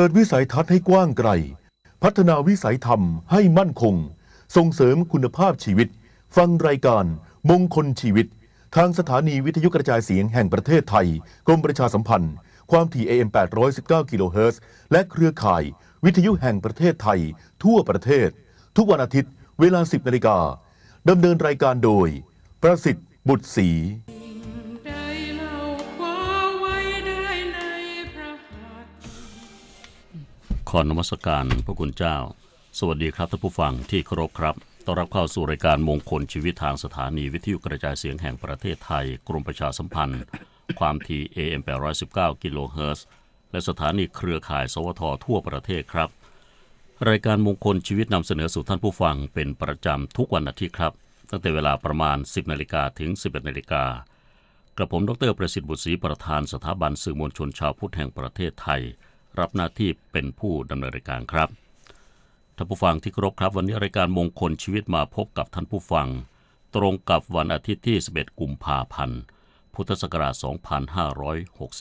ปิดวิสัยทัศน์ให้กว้างไกล พัฒนาวิสัยธรรมให้มั่นคง ส่งเสริมคุณภาพชีวิต ฟังรายการ มงคลชีวิต ทางสถานีวิทยุกระจายเสียงแห่งประเทศไทย กรมประชาสัมพันธ์ ความถี่ AM 819 กิโลเฮิรตซ์และเครือข่ายวิทยุแห่งประเทศไทย ทั่วประเทศ ทุกวันอาทิตย์เวลา 10 นาฬิกาดำเนินรายการโดย ประสิทธิ์ บุตรศรีขอนมัสการพระคุณเจ้า สวัสดีครับท่านผู้ฟังที่เคารพครับต้อนรับเข้าสู่รายการมงคลชีวิตทางสถานีวิทยุกระจายเสียงแห่งประเทศไทยกรมประชาสัมพันธ์ ความถี่ AM 819กิโลเฮิรตซ์และสถานีเครือข่ายสวททั่วประเทศครับ รายการมงคลชีวิตนำเสนอสู่ท่านผู้ฟังเป็นประจำทุกวันอาทิตย์ครับ ตั้งแต่เวลาประมาณ 10นาฬิกาถึง 11นาฬิกากระผมดรประสิทธิ์บุตรศรีประธานสถาบันสื่อมวลชนชาวพุทธแห่งประเทศไทยรับหน้าที่เป็นผู้ดำเนินรายการครับท่านผู้ฟังที่เคารพครับ วันนี้รายการมงคลชีวิตมาพบกับท่านผู้ฟัง ตรงกับวันอาทิตย์ที่ 11 กุมภาพันธ์พุทธศักราช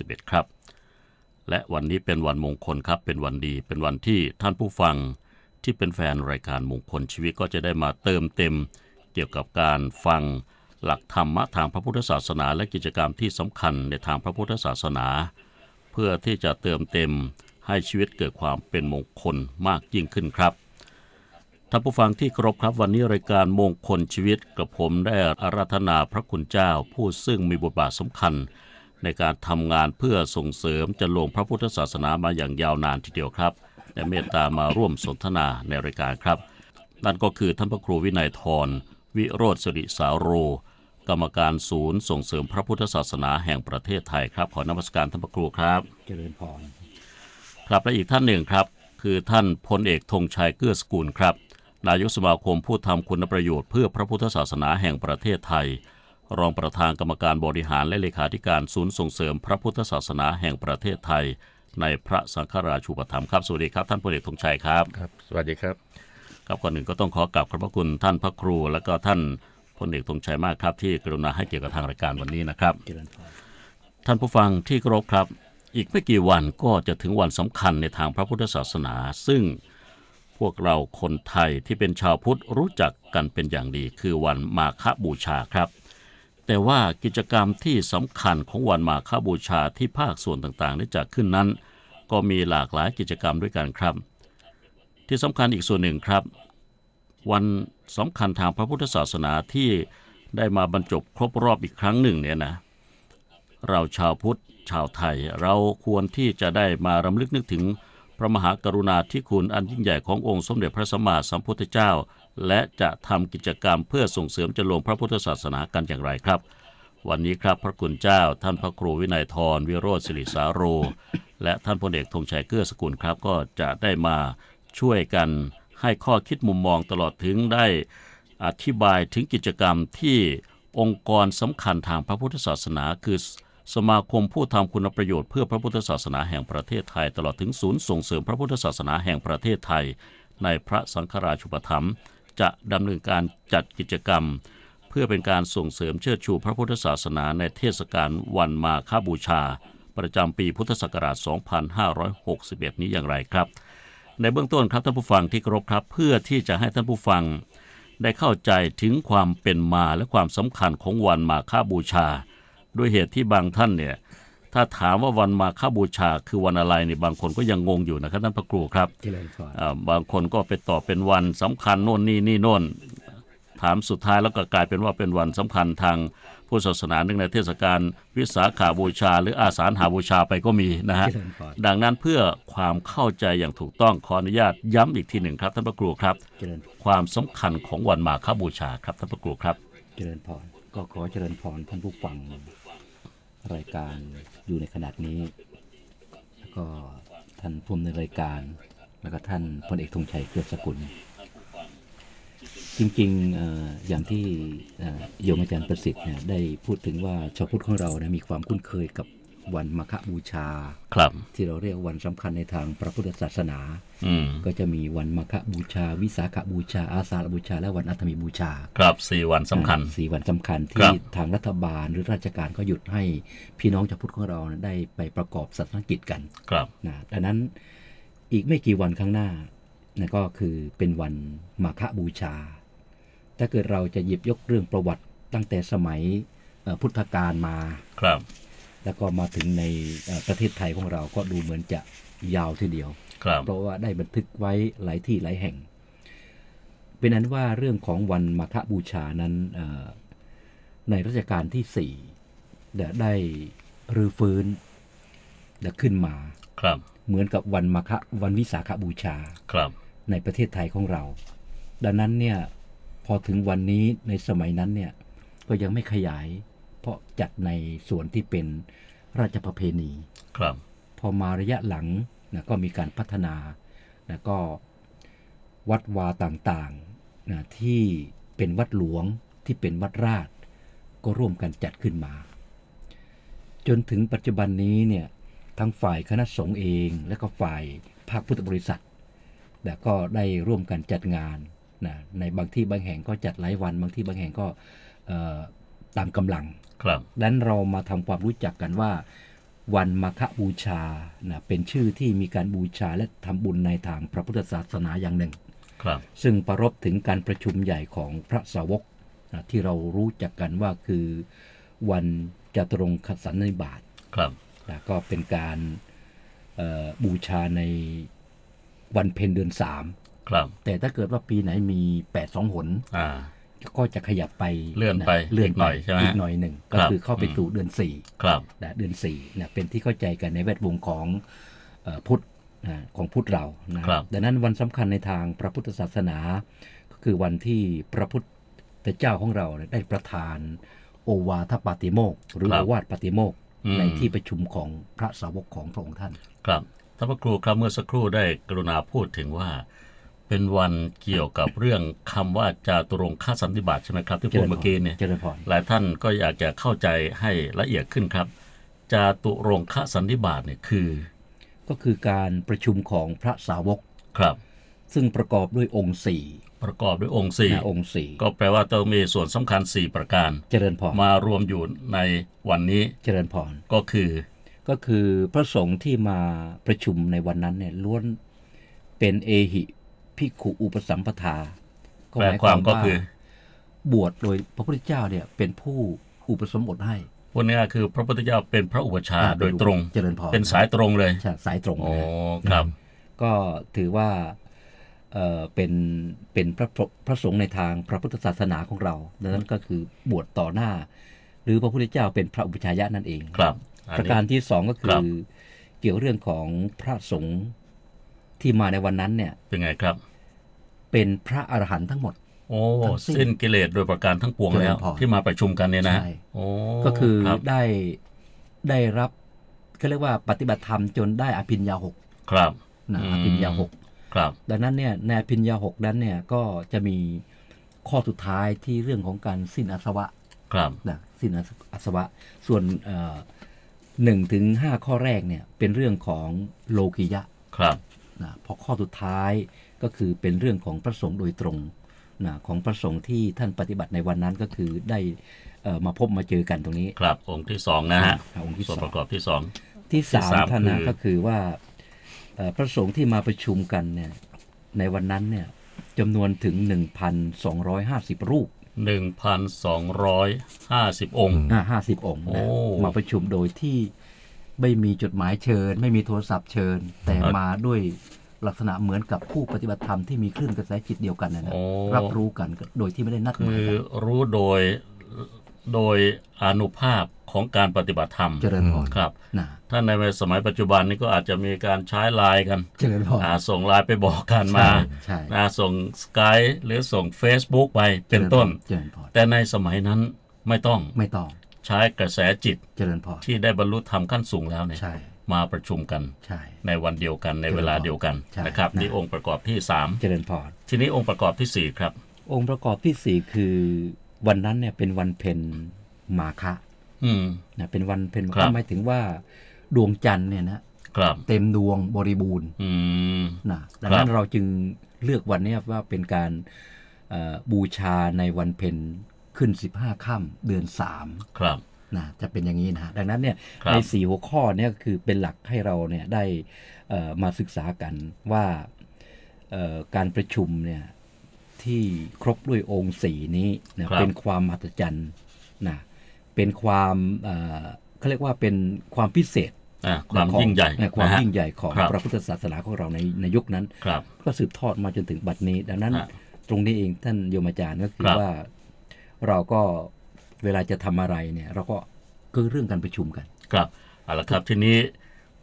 2561 ครับ และวันนี้เป็นวันมงคลครับ เป็นวันดีเป็นวันที่ท่านผู้ฟัง ที่เป็นแฟนรายการมงคลชีวิตก็จะได้มาเติมเต็ม เกี่ยวกับการฟังหลักธรรมะทางพระพุทธศาสนาและกิจกรรมที่สำคัญในทางพระพุทธศาสนา เพื่อที่จะเติมเต็มให้ชีวิตเกิดความเป็นมงคลมากยิ่งขึ้นครับท่านผู้ฟังที่เคารพครับวันนี้ รายการมงคลชีวิตกับผมได้อาราธนาพระคุณเจ้าผู้ซึ่งมีบทบาทสำคัญ ในการทำงานเพื่อส่งเสริมจะลงพระพุทธศาสนามาอย่างยาวนานทีเดียวครับ และเมตตามาร่วมสนทนาในรายการครับ นั่นก็คือ ท่านพระครูวินัยทรวิโรธสิริสาโร กรรมการศูนย์ส่งเสริมพระพุทธศาสนาแห่งประเทศไทย ครับขอนมัสการท่านพระครูครับ เจริญพรครับและอีกท่านหนึ่งครับ คือท่านพลเอกธงชัยเกื้อสกุลครับ นายกสมาคมผู้ทำคุณประโยชน์เพื่อพระพุทธศาสนาแห่งประเทศไทย รองประธานกรรมการบริหารและเลขาธิการศูนย์ส่งเสริมพระพุทธศาสนาแห่งประเทศไทยในพระสังฆราชูปธรรมครับสวัสดีครับ ท่านพลเอกธงชัยครับครับสวัสดีครับครับก่อนหนึ่งก็ต้องขอกราบขอบพระคุณท่านพระครู และก็ท่านพลเอกธงชัยมากครับ ที่กรุณาให้เกีรติกับทางรายการวันนี้นะครับ ท่านผู้ฟังที่เคารพครับอีกไม่กี่วันก็จะถึงวันสำคัญในทางพระพุทธศาสนา ซึ่งพวกเราคนไทยที่เป็นชาวพุทธรู้จักกันเป็นอย่างดีคือวันมาฆบูชาครับ แต่ว่ากิจกรรมที่สำคัญของวันมาฆบูชาที่ภาคส่วนต่างๆได้จัดขึ้นนั้น ก็มีหลากหลายกิจกรรมด้วยกันครับ ที่สำคัญอีกส่วนหนึ่งครับ วันสำคัญทางพระพุทธศาสนาที่ได้มาบรรจบครบรอบอีกครั้งหนึ่งเนี่ยนะเราชาวพุทธชาวไทยเราควรที่จะได้มารำลึกนึกถึงพระมหากรุณาธิคุณอันยิ่งใหญ่ขององค์สมเด็จพระสัมมาสัมพุทธเจ้า และจะทำกิจกรรมเพื่อส่งเสริมจรงพระพุทธศาสนากันอย่างไรครับ วันนี้ครับพระคุณเจ้าท่านพระครูวินัยทรวิโรธสิริสาโร และท่านพลเอกธงชัยเกื้อสกุลครับ ก็จะได้มาช่วยกันให้ข้อคิดมุมมองตลอดถึงได้ อธิบายถึงกิจกรรมที่องค์กรสำคัญทางพระพุทธศาสนาคือสมาคมผู้ทำคุณประโยชน์เพื่อพระพุทธศาสนาแห่งประเทศไทย ตลอดถึงศูนย์ส่งเสริมพระพุทธศาสนาแห่งประเทศไทย ในพระสังฆราชุปรรม จะดำเนินการจัดกิจกรรม เพื่อเป็นการส่งเสริมเชิดชูพระพุทธศาสนาในเทศกาลวันมาฆบูชา ประจำปีพุทธศักราช 2561 นี้อย่างไรครับในเบื้องต้นครับท่านผู้ฟังที่เคารพครับ เพื่อที่จะให้ท่านผู้ฟัง ได้เข้าใจถึงความเป็นมาและความสำคัญของวันมาฆบูชาด้วยเหตุที่บางท่านเนี่ยถ้าถามว่าวันมาฆบูชาคือวันอะไรเนี่ยบางคนก็ยังงงอยู่นะครับท่านพระครูครับบางคนก็ไปตอบเป็นวันสำคัญโน่นนี่ นี่โน่น ถามสุดท้ายแล้วก็กลายเป็นว่าเป็นวันสำคัญ ทางพุทธศาสนาเนื่องในเทศกาลวิสาขาบูชา หรืออาสาหาบูชาไปก็มีนะฮะดังนั้นเพื่อความเข้าใจอย่างถูกต้องขออนุญาตย้ำอีกทีหนึ่งครับท่านพระครูครับ ความสำคัญของวันมาฆบูชาครับท่านพระครูครับเจริญพรก็ขอเจริญพรท่านผู้ฟังรายการอยู่ในขนาดนี้ แล้วก็ท่านุูมในรายการ แล้วก็ท่านพลเอกธงชัยเกื้อสกุล จริงๆออย่างที่โยมอาจารย์ประสิทธิ์ได้พูดถึงว่าชาวพุทธของเรานะมีความคุ้นเคยกับวันมคบูชา ครับที่เราเรียกวันสำคัญในทางพระพุทธศาสนา อืก็จะมีวันมคบูชา วิสาขบูชา อาสาฬบูชา และวันอัฐมิบูชา ครับสี่วันสำคัญสี่วันสำคัญที่ทางรัฐบาลหรือราชการก็หยุดให้พี่น้องชาวพุทธของเราได้ไปประกอบศาสนกิจกันครับนะดังนั้นอีกไม่กี่วันข้างหน้านะก็คือเป็นวันมาฆบูชา ถ้าเกิดเราจะหยิบยกเรื่องประวัติตั้งแต่สมัยพุทธกาลมาครับแล้วก็มาถึงในประเทศไทยของเราก็ดูเหมือนจะยาวทีเดียวเพราะว่าได้บันทึกไว้หลายที่หลายแห่ง เป็นนั้นว่าเรื่องของวันมาฆบูชานั้นในรัชกาลที่สี่ได้รื้อฟื้นและขึ้นมาครับ เหมือนกับวันมาฆวันวิสาขบูชาครับในประเทศไทยของเรา ดังนั้นเนี่ยพอถึงวันนี้ในสมัยนั้นเนี่ยก็ยังไม่ขยายพาะจัดในส่วนที่เป็นราชประเพณี ครับ พอมาระยะหลังนะก็มีการพัฒนาแล้วก็วัดวาต่างๆนะที่เป็นวัดหลวงที่เป็นวัดราช ก็ร่วมกันจัดขึ้นมา จนถึงปัจจุบันนี้เนี่ยทั้งฝ่ายคณะสงฆ์เอง และก็ฝ่ายภาคพุทธบริษัท แต่ก็ได้ร่วมกันจัดงานนะในบางที่บางแห่งก็จัดหลายวัน บางที่บางแห่งก็ตามกำลังครับดังนั้นเรามาทำความรู้จักกันว่าวันมาฆบูชานะเป็นชื่อที่มีการบูชาและทำบุญในทางพระพุทธศาสนาอย่างหนึ่ง ครับ ซึ่งประรบถึงการประชุมใหญ่ของพระสาวกนะที่เรารู้จักกันว่าคือวันจตรงคสันนิบาตครับนะก็เป็นการบูชาในวันเพ็ญเดือนสามครับ แต่ถ้าเกิดว่าปีไหนมีแปดสองหนอ่าก็จะขยับไปเลื่อนไปเลื่อนหน่อยใช่ไหมอีกหน่อยหนึ่งก็คือเข้าไปสู่เดือนสี่นะเดือนสี่นะเป็นที่เข้าใจกันในแวดวงของพุทธของพุทธเรานะดังนั้นวันสำคัญในทางพระพุทธศาสนาก็คือวันที่พระพุทธเจ้าของเราได้ประทาน โอวาทปาติโมกหรือโอวาทปาติโมกในที่ประชุมของพระสาวกของพระองค์ท่าน ครับท่านพระครูครับเมื่อสักครู่ได้กรุณาพูดถึงว่าเป็นวันเกี่ยวกับเรื่องคำว่าจาตุรงค่าสันติบาตใช่ไหมครับที่พูดเมื่อกี้เนี่ยหลายท่านก็อยากจะเข้าใจให้ละเอียดขึ้นครับ จาตุรงค่าสันติบาตเนี่ยคือ ก็คือการประชุมของพระสาวกครับ ซึ่งประกอบด้วยองค์สี่ประกอบด้วยองค์สี่องค์สี่ก็แปลว่าต้องมีส่วนสำคัญ 4 ประการ เจริญพรมารวมอยู่ในวันนี้เจริญพรก็คือ ก็คือพระสงฆ์ที่มาประชุมในวันนั้นเนี่ยล้วนเป็นเอหิภิกขุอุปสัมปทาก็หมายความก็คือบวชโดยพระพุทธเจ้าเนี่ย เป็นผู้อุปสมบทให้พนนี้คือ พระพุทธเจ้าเป็นพระอุปชาโดยตรงเจริญพรเป็นสายตรงเลย สายตรงโอ้ครับ ก็ถือว่าเป็นเป็นพระพระสงฆ์ในทางพระพุทธศาสนาของเราดังนั้นก็คือบวชต่อหน้า หรือพระพุทธเจ้าเป็นพระอุปชายะนั่นเองครับ ประการที่สองก็คือเกี่ยวเรื่องของพระสงฆ์ที่มาในวันนั้นเนี่ย เป็นไงครับ เป็นพระอรหันต์ทั้งหมด โอ้ สิ้นกิเลสโดยประการทั้งปวงแล้วที่มาประชุมกันเนี่ยนะก็คือได้ได้รับเขาเรียกว่าปฏิบัติธรรมจนได้อภิญญาหก ครับนะอภิญญาหก ครับ ดังนั้นเนี่ยในอภิญญาหกนั้นเนี่ย ก็จะมีข้อสุดท้ายที่เรื่องของการสิ้นอาสวะ ครับนะสิ้นอาสวะ ส่วนหนึ่งถึงห้าข้อแรกเนี่ย เป็นเรื่องของโลกิยะ ครับนะพอข้อสุดท้ายก็คือเป็นเรื่องของพระสงฆ์โดยตรงนะของพระสงฆ์ที่ท่านปฏิบัติในวันนั้นก็คือได้มาพบมาเจอกันตรงนี้ครับองค์ที่สองนะ ฮะองค์ที่ส่วนประกอบที่สองที่สามท่านนะก็คือว่าพระสงฆ์ที่มาประชุมกันเนี่ยในวันนั้นเนี่ยจำนวนถึง1,250รูป 1,250 องค์ห้าสิบองค์มาประชุมโดยที่ไม่มีจดหมายเชิญ ไม่มีโทรศัพท์เชิญ แต่มาด้วยลักษณะเหมือนกับผู้ปฏิบัติธรรมที่มีคลื่นกระแสจิตเดียวกันนะรับรู้กันโดยที่ไม่ได้นัดหมายคือรู้โดยโดยอนุภาพของการปฏิบัติธรรมเจริญพรครับถ้าในสมัยปัจจุบันนี้ก็อาจจะมีการใช้ไลน์กันเจริญพรส่งไลน์ไปบอกกันมาส่งสกายหรือส่ง Facebook ไปเป็นต้น แต่ในสมัยนั้นไม่ต้องไม่ต้องใช้กระแสจิตเจริญพรที่ได้บรรลุธรรมขั้นสูงแล้วเนี่ยมาประชุมกันใในวันเดียวกันในเวลาเดียวกันนะครับนี่องค์ประกอบที่สามเจริญพรทีนี้องค์ประกอบที่สี่ครับองค์ประกอบที่สี่คือวันนั้นเนี่ยเป็นวันเพ็ญมาคะนะเป็นวันเพ็ญก็หมายถึงว่าดวงจันทร์เนี่ยนะครับเต็มดวงบริบูรณ์นะดังนั้นเราจึงเลือกวันนี้ว่าเป็นการบูชาในวันเพ็ญขึ้น15ค่ำเดือน 3 ครับนะจะเป็นอย่างนี้นะดังนั้นเนี่ยในสี่หัวข้อเนี่ยคือเป็นหลักให้เราเนี่ยได้มาศึกษากันว่าการประชุมเนี่ยที่ครบด้วยองค์สีนี้นเป็นความมหัศจรรย์นะเป็นความเขาเรียกว่าเป็นความพิเศษความยิ่งใหญ่ความยิ่งใหญ่ของ พระพุทธศาสนาของเราในในยุคนั้น ก็สืบทอดมาจนถึงบัดนี้ ดังนั้นตรงนี้เองท่านโยมอาจารย์ก็คือว่าเราก็เวลาจะทำอะไรเนี่ยเราก็คือเรื่องการประชุมกัน ครับเอาละครับทีนี้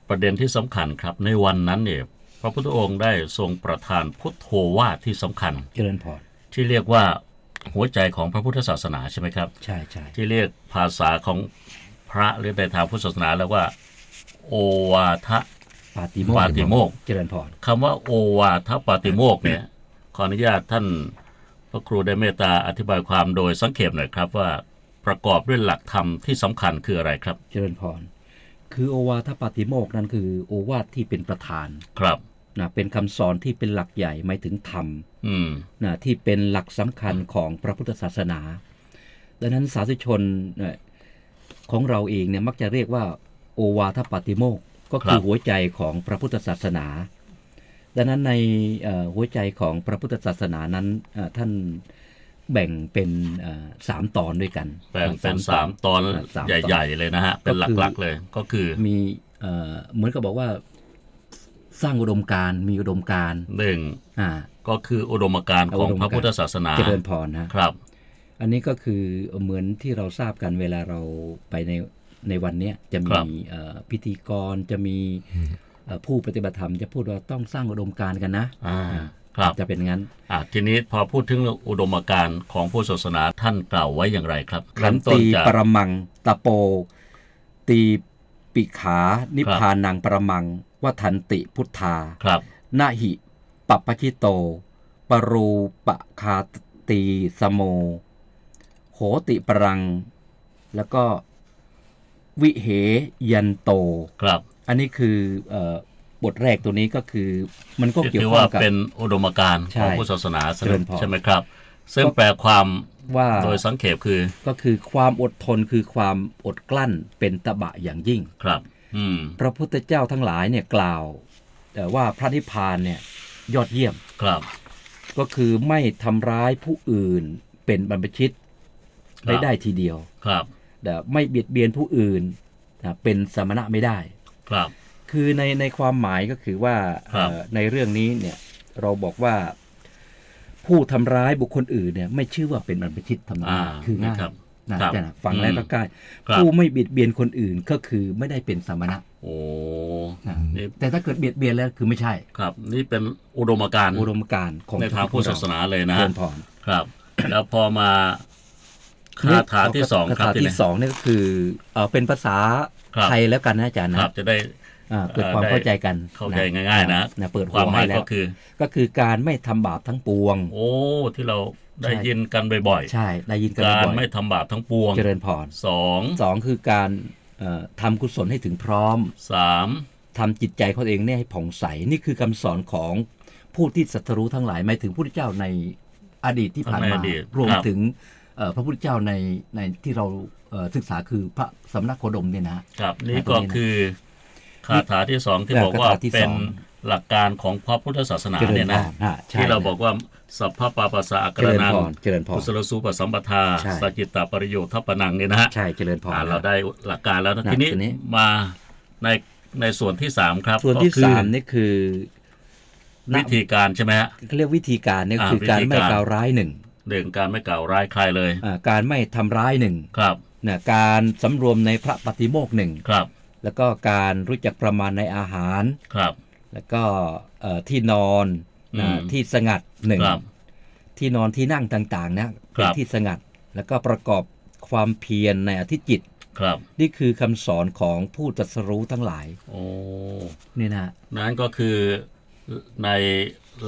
ประเด็นที่สำคัญครับในวันนั้นเนี่ยพระพุทธองค์ได้ทรงประทานพุทโธวาทที่สำคัญเจริญพรที่เรียกว่าหัวใจของพระพุทธศาสนาใช่ไหมครับใช่ใช่ที่เรียกภาษาของพระหรือในทางพุทธศาสนาแล้วว่า โอวาทะปาติโมกเจริญพรคำว่าโอวาทะปาติโมกเนี่ยขออนุญาตท่านพระครูได้เมตตาอธิบายความโดยสังเขปหน่อยครับ ว่าประกอบด้วยหลักธรรมที่สำคัญคืออะไรครับ เจริญพร คือโอวาทปาติโมกนั้นคือโอวาทที่เป็นประธานครับนะเป็นคำสอนที่เป็นหลักใหญ่หมายถึงธรรมนะที่เป็นหลักสำคัญของพระพุทธศาสนา ดังนั้นสาธุชนของเราเองเนี่ยมักจะเรียกว่าโอวาทปาติโมก ก็คือหัวใจของพระพุทธศาสนาดังนั้นในหัวใจของพระพุทธศาสนานั้นท่านแบ่งเป็นสามตอนด้วยกันแบ่งเป็นสามตอนใหญ่ๆเลยนะฮะเป็นหลักๆ เลยก็คือมีเหมือนกับบอกว่าสร้างอุดมการมีอุดมการหนึ่งก็คืออุดมการของพระพุทธศาสนาเจริญพรนะครับอันนี้ก็คือเหมือนที่เราทราบกันเวลาเราไปในในวันนี้จะมีพิธีกรจะมีผู้ปฏิบัติธรรมจะพูดว่าต้องสร้างอุดมการณ์กันนะ่า ครับ จะเป็นงั้นทีนี้พอพูดถึงอุดมการณ์ของผู้ศาสนาท่านกล่าวไว้อย่างไรครับขันตีปรมังตะโป ตีปิขานิพานังปรมังวัฒนติพุทธาครับนาหิปปะคิโต ปรูปะคาตีสโมโหติปรัง แล้วก็ วิเหยันโตครับอันนี้คือบทแรกตัวนี้ก็คือ มันก็เกี่ยวข้องกับเป็นอุดมการณ์ของพุทธศาสนาใช่ไหมครับซึ่งแปลความว่าโดยสังเขปคือ ก็คือความอดทนคือความอดกลั้นเป็นตบะอย่างยิ่งครับพระพุทธเจ้าทั้งหลายเนี่ยกล่าว แต่ว่าพระนิพพานเนี่ย ยอดเยี่ยมครับ ก็คือไม่ทำร้ายผู้อื่นเป็นบรรพชิตได้ได้ทีเดียวครับ แต่ไม่เบียดเบียนผู้อื่นเป็นสมณะไม่ได้ครับคือในในความหมายก็คือว่าในเรื่องนี้เนี่ย เราบอกว่า ผู้ทำร้ายบุคคลอื่นเนี่ย ไม่ชื่อว่าเป็นบรรพชิตทำร้ายคือง่ายนะแต่ฟังแล้วก็ใกล้ผู้ไม่เบียดเบียนคนอื่นก็คือไม่ได้เป็นสมณะโอ้แต่ถ้าเกิดเบียดเบียนแล้วคือไม่ใช่ ครับ นี่เป็นอุดมการณ์อุดมการณ์ของในทางพุทธศาสนาเลยนะเพื่นพรครับ แล้วพอมาคาถาที่สองคาถาที่สองนี่ก็คือเป็นภาษาไทยแล้วกันนะอาจารย์นะจะได้เกิดความเข้าใจกันเข้าใจง่ายๆนะนะเปิดความหมายแล้วก็คือ ก็คือการไม่ทำบาปทั้งปวง โอ้ ที่เราได้ยินกันบ่อยๆ ใช่ได้ยินกันบ่อยการไม่ทำบาปทั้งปวงเจริญพรสองสองคือการทำกุศลให้ถึงพร้อมสามทำจิตใจเขาเองเนี่ยให้ผ่องใสนี่คือคำสอนของผู้ที่ศัตรูทั้งหลายหมายถึงพระพุทธเจ้าในอดีตที่ผ่านมารวมถึงพระพุทธเจ้าในในที่เราศึกษาคือพระสำนักโคดมเนี่ยนะครับ นี่ก็คือคาถาที่สองที่บอกว่าเป็นหลักการของพระพุทธศาสนาเนี่ยนะที่เราบอกว่าสัพพปาปัสสะกระนังกุศลสูปสัมปทาสกิตตาประโยชน์ทัปนังเนี่ยนะฮะใช่เจริญพรเราได้หลักการแล้วทีนี้มาในในส่วนที่สามครับ ส่วนที่สามนี่คือวิธีการใช่ไหมฮะเรียกวิธีการนี่คือการไม่กล่าวร้ายหนึ่งเรื่องการไม่กล่าวร้ายใครเลยการไม่ทำร้ายหนึ่งครับนะการสำรวมในพระปฏิโมกหนึ่งครับ แล้วก็การรู้จักประมาณในอาหารครับ แล้วก็ที่นอนอที่สงัดหนึ่งที่นอนที่นั่งต่างๆนะที่สงัดแล้วก็ประกอบความเพียรในอธิจิตครับ นี่คือคำสอนของผู้จัสรู้ทั้งหลายโอ้นี่นะนั่นก็คือใน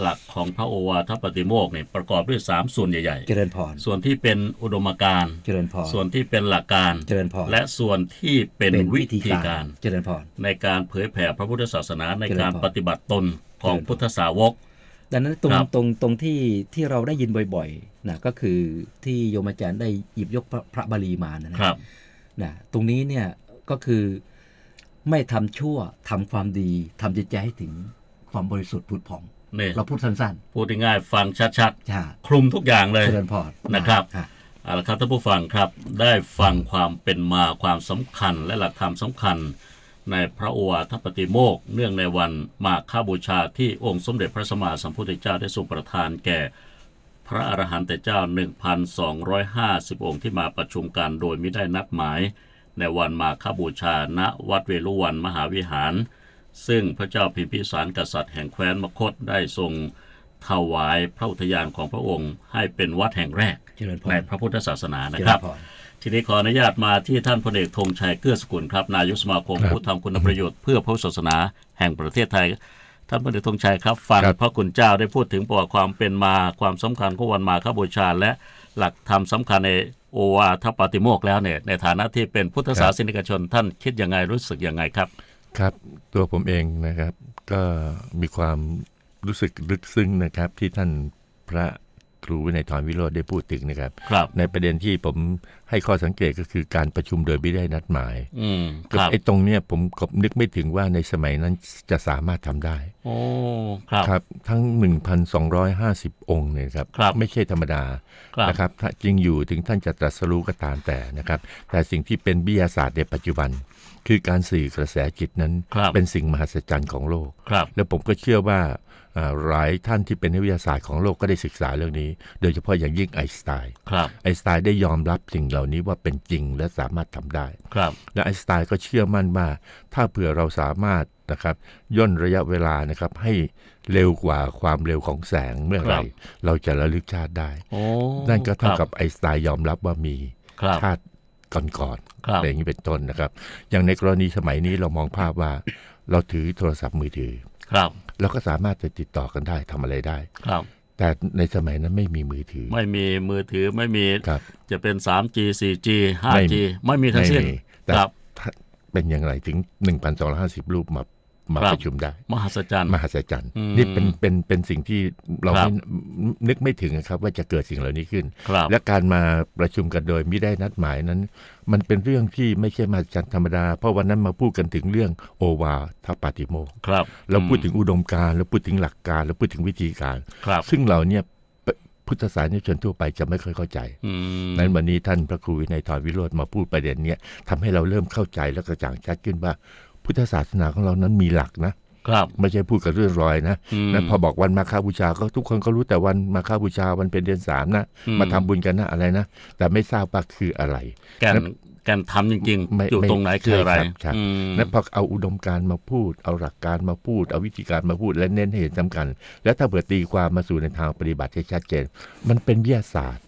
หลักของพระโอวาทปฏิโมกเนี่ยประกอบด้วย3ส่วนใหญ่ๆเจริญพร ส่วนที่เป็นอุดมการเจริญพร ส่วนที่เป็นหลักการ เจริญพร และส่วนที่เป็นวิธีการ เจริญพร ในการเผยแผ่พระพุทธศาสนาในการปฏิบัติตนของพุทธสาวก ดังนั้นตรงตรงตรงที่ที่เราได้ยินบ่อย ๆนะก็คือที่โยมอาจารย์ได้หยิบยกพระบาลีมานะครับนะตรงนี้เนี่ยก็คือไม่ทำชั่วทำความดี ทำจิตใจให้ถึงความบริสุทธิ์ผุดผ่องนี่เราพูดสั้นๆ พูดง่ายๆฟังชัดๆคลุมทุกอย่างเลย นะครับเอาละครับท่านผู้ฟังครับ ได้ฟังความเป็นมาความสำคัญและหลักธรรมสาคัญ ในพระโอวาทปฏิโมกเนื่องในวันมาฆบูชาที่องค์สมเด็จพระสัมมาสัมพุทธเจ้าได้ทรงประทานแก่ พระอรหันตเจ้า 1,250 องค์ที่มาประชุมกันโดยไม่ได้นัดหมาย ในวันมาฆบูชาณวัดเวลุวันมหาวิหารซึ่งพระเจ้าพิมพิสารกษัตริย์แห่งแคว้นมคตได้ทรงถวายพระอุทยานของพระองค์ ให้เป็นวัดแห่งแรกในพระพุทธศาสนานะครับทีนี้ขออนุญาตมาที่ท่านพลเอกธงชัยเกื้อสกุลครับ นายกสมาคม ผู้ทำคุณประโยชน์เพื่อพระศาสนา แห่งประเทศไทย ท่านพลเอกธงชัยครับฟังพระคุณเจ้าได้พูดถึงประวัติความเป็นมาความสำคัญของวันมาคบูชา และหลักธรรมสาคัญในโอวาทปาติโมกแล้วเนี่ยในฐานะที่เป็นพุทธศาสนิกชนท่านคิดยังไงรู้สึกยังไงครับครับ ตัวผมเองนะครับก็มีความรู้สึกลึกซึ้งนะครับ ที่ท่านพระครูวินัยทรวิโรธได้พูดถึงนะครับรบในประเด็นที่ผมให้ข้อสังเกตก็คือการประชุมโดยไม่ได้นัดหมายกับไอ้ตรงเนี้ยผมกบนึกไม่ถึงว่าในสมัยนั้นจะสามารถทำได้โอ้ครับรบทั้ง 1,250 องค์เนี่ยครับรบไม่ใช่ธรรมดานะครับจริงอยู่ถึงท่านจะตรัสรู้ก็ตามแต่นะครับแต่สิ่งที่เป็นวิทยาศาสตร์ในปัจจุบันคือการสื่อกระแสจิตนั้น เป็นสิ่งมหัศจรรย์ของโลก แล้วผมก็เชื่อว่าหลายท่านที่เป็นนักวิทยาศาสตร์ของโลกก็ได้ศึกษาเรื่องนี้โดยเฉพาะอย่างยิ่งไอน์สไตน์ไอน์สไตน์ได้ยอมรับสิ่งเหล่านี้ว่าเป็นจริงและสามารถทำได้และไอน์สไตน์ก็เชื่อมั่นว่าถ้าเผื่อเราสามารถนะครับย่นระยะเวลานะครับให้เร็วกว่าความเร็วของแสงเมื่อไหร่เราจะระลึกชาติได้นั่นก็เท่ากับไอน์สไตน์ยอมรับว่ามีชาติก่อนๆออย่างนี้เป็นต้นนะครับ อย่างในกรณีสมัยนี้เรามองภาพว่า เราถือโทรศัพท์มือถือครับเราก็สามารถจะติดต่อกันได้ทำอะไรได้ครับ แต่ในสมัยนั้นไม่มีมือถือไม่มีมือถือไม่มีครับจะเป็น 3G 4G 5G ไม่มีทั้งสิ้นแต่เป็นอย่างไรถึง1,250รูปมามาประชุมได้มหัศจรรย์มหัศจรรย์นี่เป็นเป็นเป็นสิ่งที่เรารนึกไม่ถึงครับ ว่าจะเกิดสิ่งเหล่านี้ขึ้นและการมาประชุมกันโดยไม่ได้นัดหมายนั้น มันเป็นเรื่องที่ไม่ใช่มาจันธรรมดาเพราะวันนั้นมาพูดกันถึงเรื่องโอวาทปาติโมครับ เราพูดถึงอุดมการเราพูดถึงหลักการเราพูดถึงวิธีการครับซึ่งเราเนี่ยพุทธศาสนิกชนทั่วไปจะไม่ค่อยเข้าใจนั้นวันนี้ท่านพระครูวินทยทวิโรธมาพูดประเด็นเนี้ยทาให้เราเริ่มเข้าใจและกระจ่างชัดขึ้นว่าพุทธศาสนาของเรานั้นมีหลักนะครับไม่ใช่พูดกับเรื่องลอยนะนะพอบอกวันมาฆบูชาก็ทุกคนก็รู้แต่วันมาฆบูชาวันเป็นเดือนสามนะมาทำบุญกันนะอะไรนะ แต่ไม่ทราบว่าคืออะไรแก่นก่นทำจริงๆอยู่ตรงไหนคืออะไรนับนพอเอาอุดมการมาพูด เอาหลักการมาพูด เอาวิธีการมาพูดและเน้นเหตุสำคัญแล้วถ้าเปิดตีความมาสู่ในทางปฏิบัติให้ชัดเจน มันเป็นวิทยาศาสตร์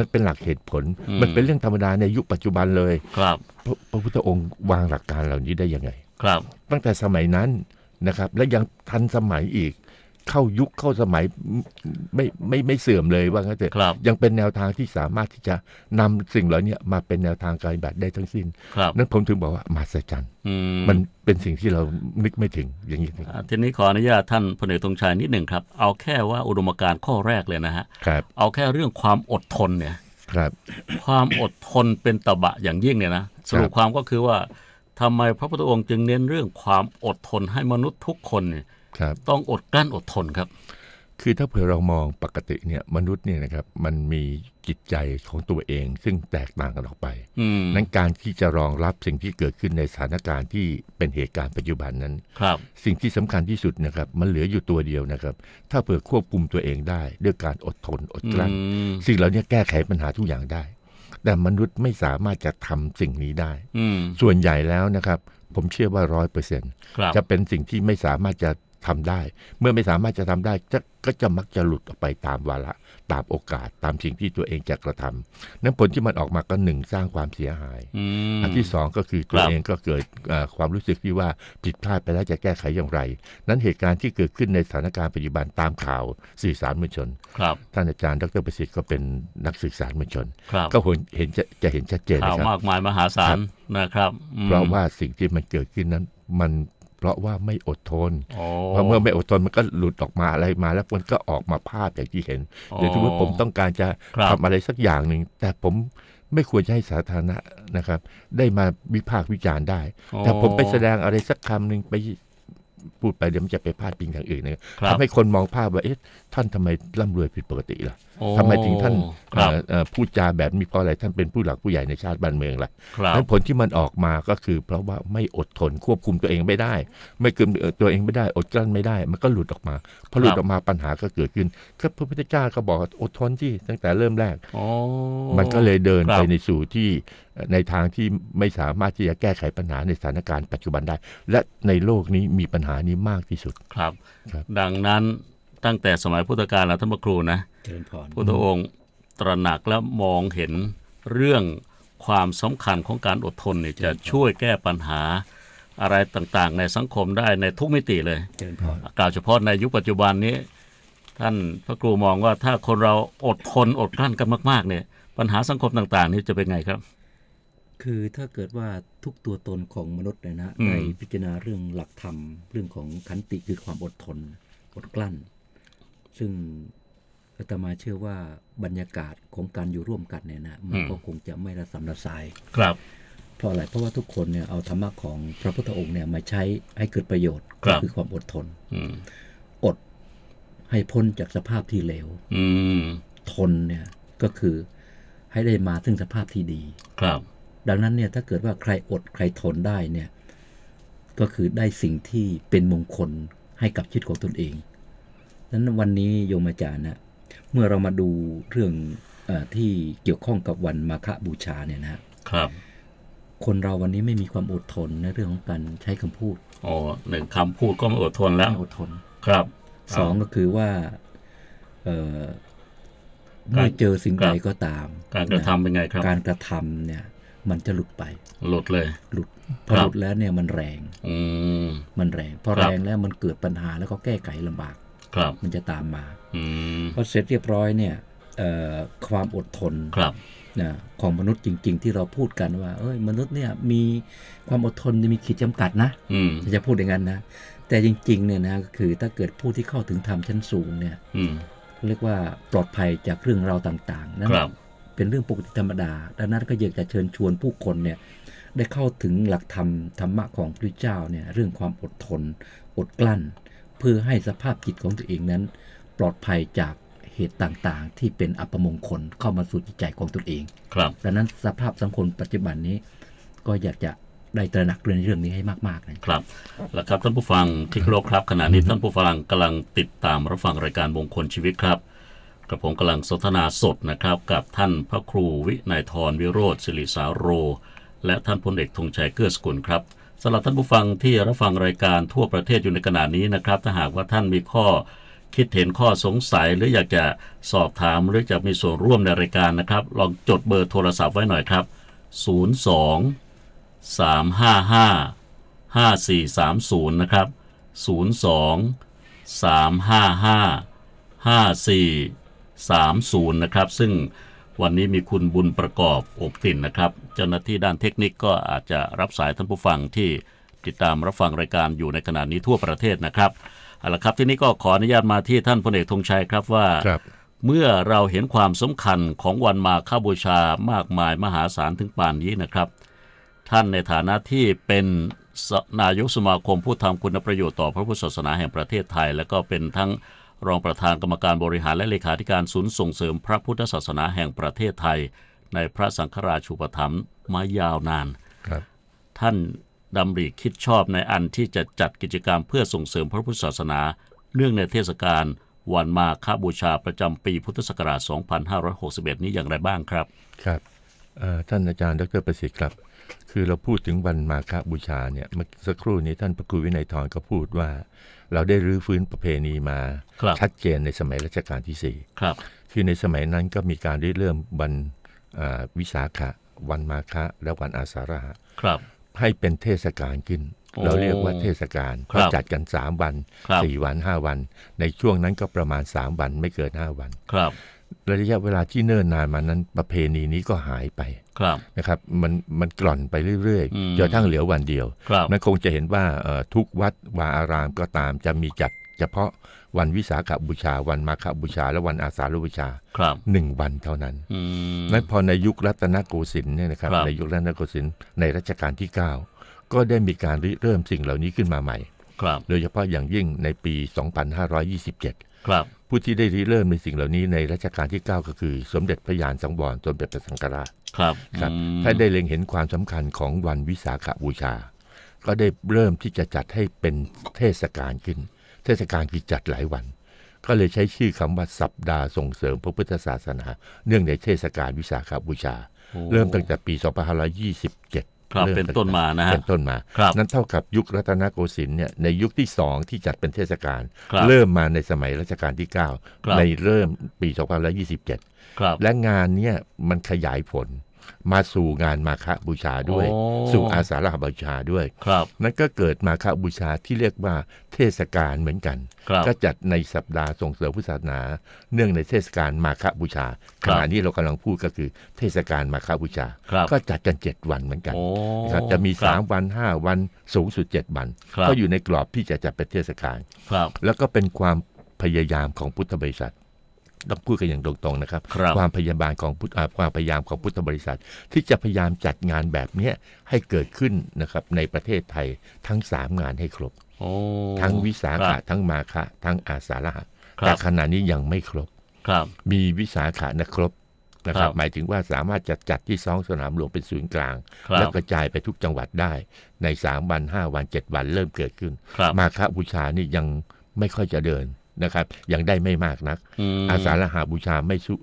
มันเป็นหลักเหตุผล มันเป็นเรื่องธรรมดาในยุคปัจจุบันเลย ครับ พระพุทธองค์วางหลักการเหล่านี้ได้ยังไงครับตั้งแต่สมัยนั้นนะครับ และยังทันสมัยอีก เข้ายุคเข้าสมัยไม่ไม่ไม่ เสื่อมเลยว่างั้นเถอะยังเป็นแนวทางที่สามารถที่จะนำสิ่งเหล่านี้มาเป็นแนวทางการบบตได้ทั้งสิ้นนั้นผมถึงบอกว่ามาสจันมันเป็นสิ่งที่เรานึกไม่ถึงอย่างนี้ทีนี้ขออนุญาตท่านพลเอกธงชัยนิดหนึ่งครับ เอาแค่ว่าอุดมการณ์ข้อแรกเลยนะฮะเอาแค่เรื่องความอดทนเนี่ยครับ ความอดทนเป็นตบะอย่างยิ่งเนี่ยนะสรุปความก็คือว่าทำไมพระพุทธองค์จึงเน้นเรื่องความอดทนให้มนุษย์ทุกคนเนี่ยต้องอดกลั้นอดทนครับ คือถ้าเผื่อเรามองปกติเนี่ยมนุษย์เนี่ยนะครับมันมีจิตใจของตัวเอง ซึ่งแตกต่างกันออกไปนั้นการที่จะรองรับสิ่งที่เกิดขึ้นในสถานการณ์ที่เป็นเหตุการณ์ปัจจุบันนั้นครับ สิ่งที่สำคัญที่สุดนะครับ มันเหลืออยู่ตัวเดียวนะครับ ถ้าเผื่อควบคุมตัวเองได้ ด้วยการอดทนอดกลั้นสิ่งเหล่านี้แก้ไขปัญหาทุกอย่างได้แต่มนุษย์ไม่สามารถจะทำสิ่งนี้ได้ ส่วนใหญ่แล้วนะครับ ผมเชื่อว่าร้อยเปอร์เซ็นต์จะเป็นสิ่งที่ไม่สามารถจะทำได้ เมื่อไม่สามารถจะทำได้ก็จะมักจะหลุดออกไปตามวาระตามโอกาสตามสิ่งที่ตัวเองจะกระทำ นั้นผลที่มันออกมาก็หนึ่งสร้างความเสียหายอันที่สองก็คือตัวเองก็เกิดความรู้สึกที่ว่า ผิดพลาดไปแล้วจะแก้ไขอย่างไร นั้นเหตุการณ์ที่เกิดขึ้นในสถานการณ์ปัจจุบันตามข่าวสื่อสารมวลชนท่านอาจารย์ดรประสิทธิ์ก็เป็นนักสื่อสารมวลชน ก็เห็นจะจะเห็นชัดเจนนะครับมากมายมหาศาลนะครับ เพราะว่าสิ่งที่มันเกิดขึ้นนั้นมันเพราะว่าไม่อดทนเพราะเมื่อไม่อดทนมันก็หลุดออกมาอะไรมา แล้วมันก็ออกมาภาพอย่างที่เห็นเดี๋ยวถ้าผมต้องการจะทำอะไรสักอย่างหนึ่ง แต่ผมไม่ควรจะให้สาธารณะนะครับ ได้มาวิพากษ์วิจารณ์ได้ แต่ผมไปแสดงอะไรสักคำหนึ่งไปพูดไปเดี๋ยวมันจะไปพาดพิงทางอื่นนะทำให้คนมองภาพว่าเอ๊ะท่านทำไมร่ำรวยผิดปกติล่ะทำไมถึงท่านพูดจาแบบนี้เพราะอะไรท่านเป็นผู้หลักผู้ใหญ่ในชาติบ้านเมืองล่ะนั้นผลที่มันออกมาก็คือเพราะว่าไม่อดทนควบคุมตัวเองไม่ได้ไม่คุืมตัวเองไม่ได้อดกลั้นไม่ได้ มันก็หลุดออกมาพอหลุดออกมาปัญหาก็เกิดขึ้นพระพุทธเจ้าก็บอกอดทนที่ตั้งแต่เริ่มแรกมันก็เลยเดินไปในสู่ที่ ในทางที่ไม่สามารถที่จะแก้ไขปัญหาในสถานการณ์ปัจจุบันได้ และในโลกนี้มีปัญหานี้ี้มากที่สุดครับรบดังนั้นตั้งแต่สมัยพุทธกาลแล้วท่านพระครูนะพุทธองค์ตระหนักและมองเห็นเรื่องความสำคัญของการอดทนเนี่ยจะช่วยแก้ปัญหาอะไรต่างๆในสังคมได้ในทุกมิติเลยกล่าวเฉพาะในยุคปัจจุบันนี้ ท่านพระครูมองว่าถ้าคนเราอดทน อดกลั้นกันมากๆเนี่ยปัญหาสังคมต่างๆนี่จะเป็นไงครับคือถ้าเกิดว่าทุกตัวตนของมนุษย์นะนะได้พิจารณาเรื่องหลักธรรม เรื่องของขันติคือความอดทนอดกลั้น ซึ่งอาตมาเชื่อว่าบรรยากาศของการอยู่ร่วมกันเนี่ยนะมันก็คงจะไม่ระสำระสายครับ เพราะอะไรเพราะว่าทุกคนเนี่ย เอาธรรมะของพระพุทธองค์เนี่ยมาใช้ให้เกิดประโยชน์คคือความอดทนอดให้พ้นจากสภาพที่เลวทนเนี่ยก็คือให้ได้มาซึ่งสภาพที่ดีครับดังนั้นเนี่ยถ้าเกิดว่าใครอดใครทนได้เนี่ย ก็คือได้สิ่งที่เป็นมงคลให้กับชีวิตของตนเองนั้นวันนี้โยมอาจารย์นะ เมื่อเรามาดูเรื่องอที่เกี่ยวข้องกับวันมาฆบูชาเนี่ยนะครับ คนเราวันนี้ไม่มีความอดทนในเรื่องของการใช้คำพูด อ๋อหนึ่งคำพูดก็ไม่อดทนแล้วอดทนครับ สองก็คือว่าเเมื่อเจอสิ่งใดก็ตามการกระทำเป็นไงครับการกระทำเนี่ยมันจะหลุดไป หลุดเลย หลุด พอหลุดแล้วเนี่ยมันแรง อืมันแรง พอแรงแล้วมันเกิดปัญหาแล้วก็แก้ไขลำบากครับมันจะตามมาอพอเสร็จเรียบร้อยเนี่ยความอดทน ครับนะของมนุษย์จริงๆที่เราพูดกันว่า เอ้ยมนุษย์เนี่ยมีความอดทนจะมีขีดจำกัดนะอจะพูดอย่างนั้นนะ แต่จริงๆเนี่ยนะก็คือถ้าเกิดผู้ที่เข้าถึงธรรมชั้นสูงเนี่ยเรียกว่าปลอดภัยจากเรื่องราวต่าง ๆนั้นเป็นเรื่องปกติธรรมดาดังนั้นก็อยากจะเชิญชวนผู้คนเนี่ยได้เข้าถึงหลักธรรมธรรมะของพระเจ้าเนี่ยเรื่องความอดทน อดกลั้น เพื่อให้สภาพจิตของตัวเองนั้น ปลอดภัยจากเหตุต่างๆ ที่เป็นอัปมงคลเข้ามาสู่จิตใจของตนเอง ครับดังนั้นสภาพสังคมปัจจุบันนี้ ก็อยากจะได้ตระหนักเรื่องเรื่องนี้ให้มากๆนะครับแล้วครับท่านผู้ฟังที่เคารพครับขณะนี้ท่านผู้ฟังกำลังติดตามรับฟังรายการมงคลชีวิตครับกับผมกำลังสนทนาสดนะครับกับท่านพระครูวินัยทรวิโรธสิริสาโร และท่านพลเอกธงชัยเกื้อสกุลครับสำหรับท่านผู้ฟังที่รับฟังรายการทั่วประเทศอยู่ในขณะนี้นะครับ ถ้าหากว่าท่านมีข้อคิดเห็นข้อสงสัยหรืออยากจะสอบถามหรือจะมีส่วนร่วมในรายการนะครับลองจดเบอร์โทรศัพท์ไว้หน่อยครับ02 355 5430นะครับ02 355 54 30นะครับซึ่งวันนี้มีคุณบุญประกอบอบตินนะครับ เจ้าหน้าที่ด้านเทคนิคก็อาจจะรับสายท่านผู้ฟังที่ติดตามรับฟังรายการอยู่ในขณะนี้ทั่วประเทศนะครับเอาละครับที่นี้ก็ขออนุญาตมาที่ท่านพลเอกธงชัยครับว่าเมื่อเราเห็นความสำคัญของวันมาฆบูชามากมายมหาศาลถึงป่านนี้นะครับ ท่านในฐานะที่เป็นนายกสมาคมผู้ทำคุณประโยชน์ต่อ พระพุทธศาสนาแห่งประเทศไทย และก็เป็นทั้งรองประธานกรรมการบริหารและเลขาธิการศูนย์ส่งเสริมพระพุทธศาสนาแห่งประเทศไทย ในพระสังฆราชูปถัมภ์มายาวนานท่านดำริคิดชอบในอันที่จะจัดกิจกรรมเพื่อส่งเสริมพระพุทธศาสนาเนื่องในเทศกาลวันมาฆบูชาประจำปีพุทธศักราช 2561 นี้อย่างไรบ้างครับครับท่านอาจารย์ดรประสิทธิ์ครับคือเราพูดถึงวันมาฆบูชาเนี่ยเมื่อสักครู่นี้ท่านพระครูวินัยทรก็พูดว่าเราได้รื้อฟื้นประเพณีมาชัดเจนในสมัยรัชกาลที่สี่คือในสมัยนั้นก็มีการริเริ่มวันวิสาขะ วันมาฆะและวันอาสาฬหะให้เป็นเทศกาลขึ้นเราเรียกว่าเทศกาลเราจัดกันสามวันสี่วันห้าวัน ในช่วงนั้นก็ประมาณสามวันไม่เกินห้าวัน ครับระยะเวลาที่เนิ่นนานมานั้นประเพณีนี้ก็หายไปครับนะครับมันมันกล่อนไปเรื่อยๆจนทั้งเหลือวันเดียวมันคงจะเห็นว่าทุกวัดวาอารามก็ตามจะมีจัด เฉพาะวันวิสาขบูชาวันมาฆบูชาและวันอาสาฬบูชาหนึ่งวันเท่านั้นนั้นพอในยุครัตนโกสินทร์เนี่ยนะครับ ในยุครัตนโกสินทร์ในรัชกาลที่ 9 ก็ได้มีการริเริ่มสิ่งเหล่านี้ขึ้นมาใหม่โดยเฉพาะอย่างยิ่งในปี 2527ครับผู้ที่ได้ริเริ่มในสิ่งเหล่านี้ในรัชกาลที่9ก็คือสมเด็จพระยานสังวรสมเด็จพระสังฆราชครับครับท่านได้เล็งเห็นความสำคัญของวันวิสาขบูชา ก็ได้เริ่มที่จะจัดให้เป็นเทศกาลขึ้นเทศกาลคือจัดหลายวัน ก็เลยใช้ชื่อคำว่าสัปดาห์ส่งเสริมพระพุทธศาสนา เนื่องในเทศกาลวิสาขบูชา เริ่มตั้งแต่ปี2527ครับเป็นต้นมานะฮะเป็นต้นมา นั้นเท่ากับยุครัตนโกสินทร์เนี่ยในยุคที่สองที่จัดเป็นเทศกาลเริ่มมาในสมัยรัชกาลที่ 9 ในเริ่มปี2จ2 7และงานเนี่ยมันขยายผลมาสู่งานมาฆบูชาด้วย สู่อาสาฬหบูชาด้วยครับนั่นก็เกิดมาฆบูชาที่เรียกว่าเทศกาลเหมือนกัน ก็จัดในสัปดาห์ส่งเสริมพุทธศาสนา เนื่องในเทศกาลมาฆบูชา ขณะนี้เรากำลังพูดก็คือเทศกาลมาฆบูชา ก็จัดกันเจ็ดวันเหมือนกันครับจะมีสามวันห้าวันสูงสุดเจ็ดวัน ก็อยู่ในกรอบที่จะจัดเป็นเทศกาลแล้วก็เป็นความพยายามของพุทธบริษัทต้องพูดกันอย่างตรงๆนะครับรบความพยายามของพุทธความพยายามของพุทธบริษัทที่จะพยายามจัดงานแบบนี้ให้เกิดขึ้นนะครับในประเทศไทยทั้งสามงานให้ครบ ทั้งวิสาขะทั้งมาคะทั้งอาสาฬหะแต่ขณะนี้ยังไม่ครบครับ มีวิสาขะนะครบนะครับหมายถึงว่าสามารถจัดจัดที่ซองสนามหลวงเป็นศูนย์กลาง แล้วกระจายไปทุกจังหวัดได้ในสามวันห้าวันเจ็ดวัน เริ่มเกิดขึ้น มาคบูชานี่ยังไม่ค่อยจะเดินนะครับยังได้ไม่มากนัก อาสาฬหาบูชาไม่สู้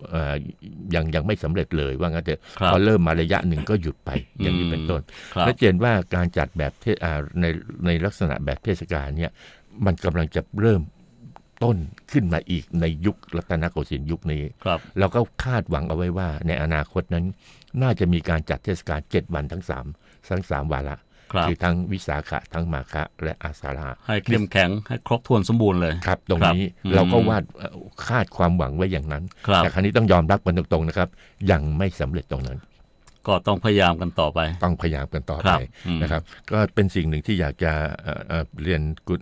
ยังยังไม่สำเร็จเลยว่างั้นเถอะพอเริ่มมาระยะหนึ่งก็หยุดไปอย่างนี้เป็นต้นและเจนว่าการจัดแบบเทศในในลักษณะแบบเทศกาลเนี่ยมันกำลังจะเริ่มต้นขึ้นมาอีกในยุครัตนโกสินทร์ยุคนี้ครับเราก็คาดหวังเอาไว้ว่า ในอนาคตนั้น น่าจะมีการจัดเทศกาลเจ็ดวันทั้งสามทั้งสามวาระคือทั้งวิสาขะ ทั้งมาคะและอาสาราะให้เข้มแข็งให้ครบถ้วนสมบูรณ์เลยครับ ตรงนี้เราก็วาดคาดความหวังไว้อย่างนั้นแต่ครั้นี้ต้องยอมรับมันตรงๆนะครับ ยังไม่สำเร็จตรงนั้น ก็ต้องพยายามกันต่อไป ต้องพยายามกันต่อไปนะครับ ก็เป็นสิ่งหนึ่งที่อยากจะเรียนกุณ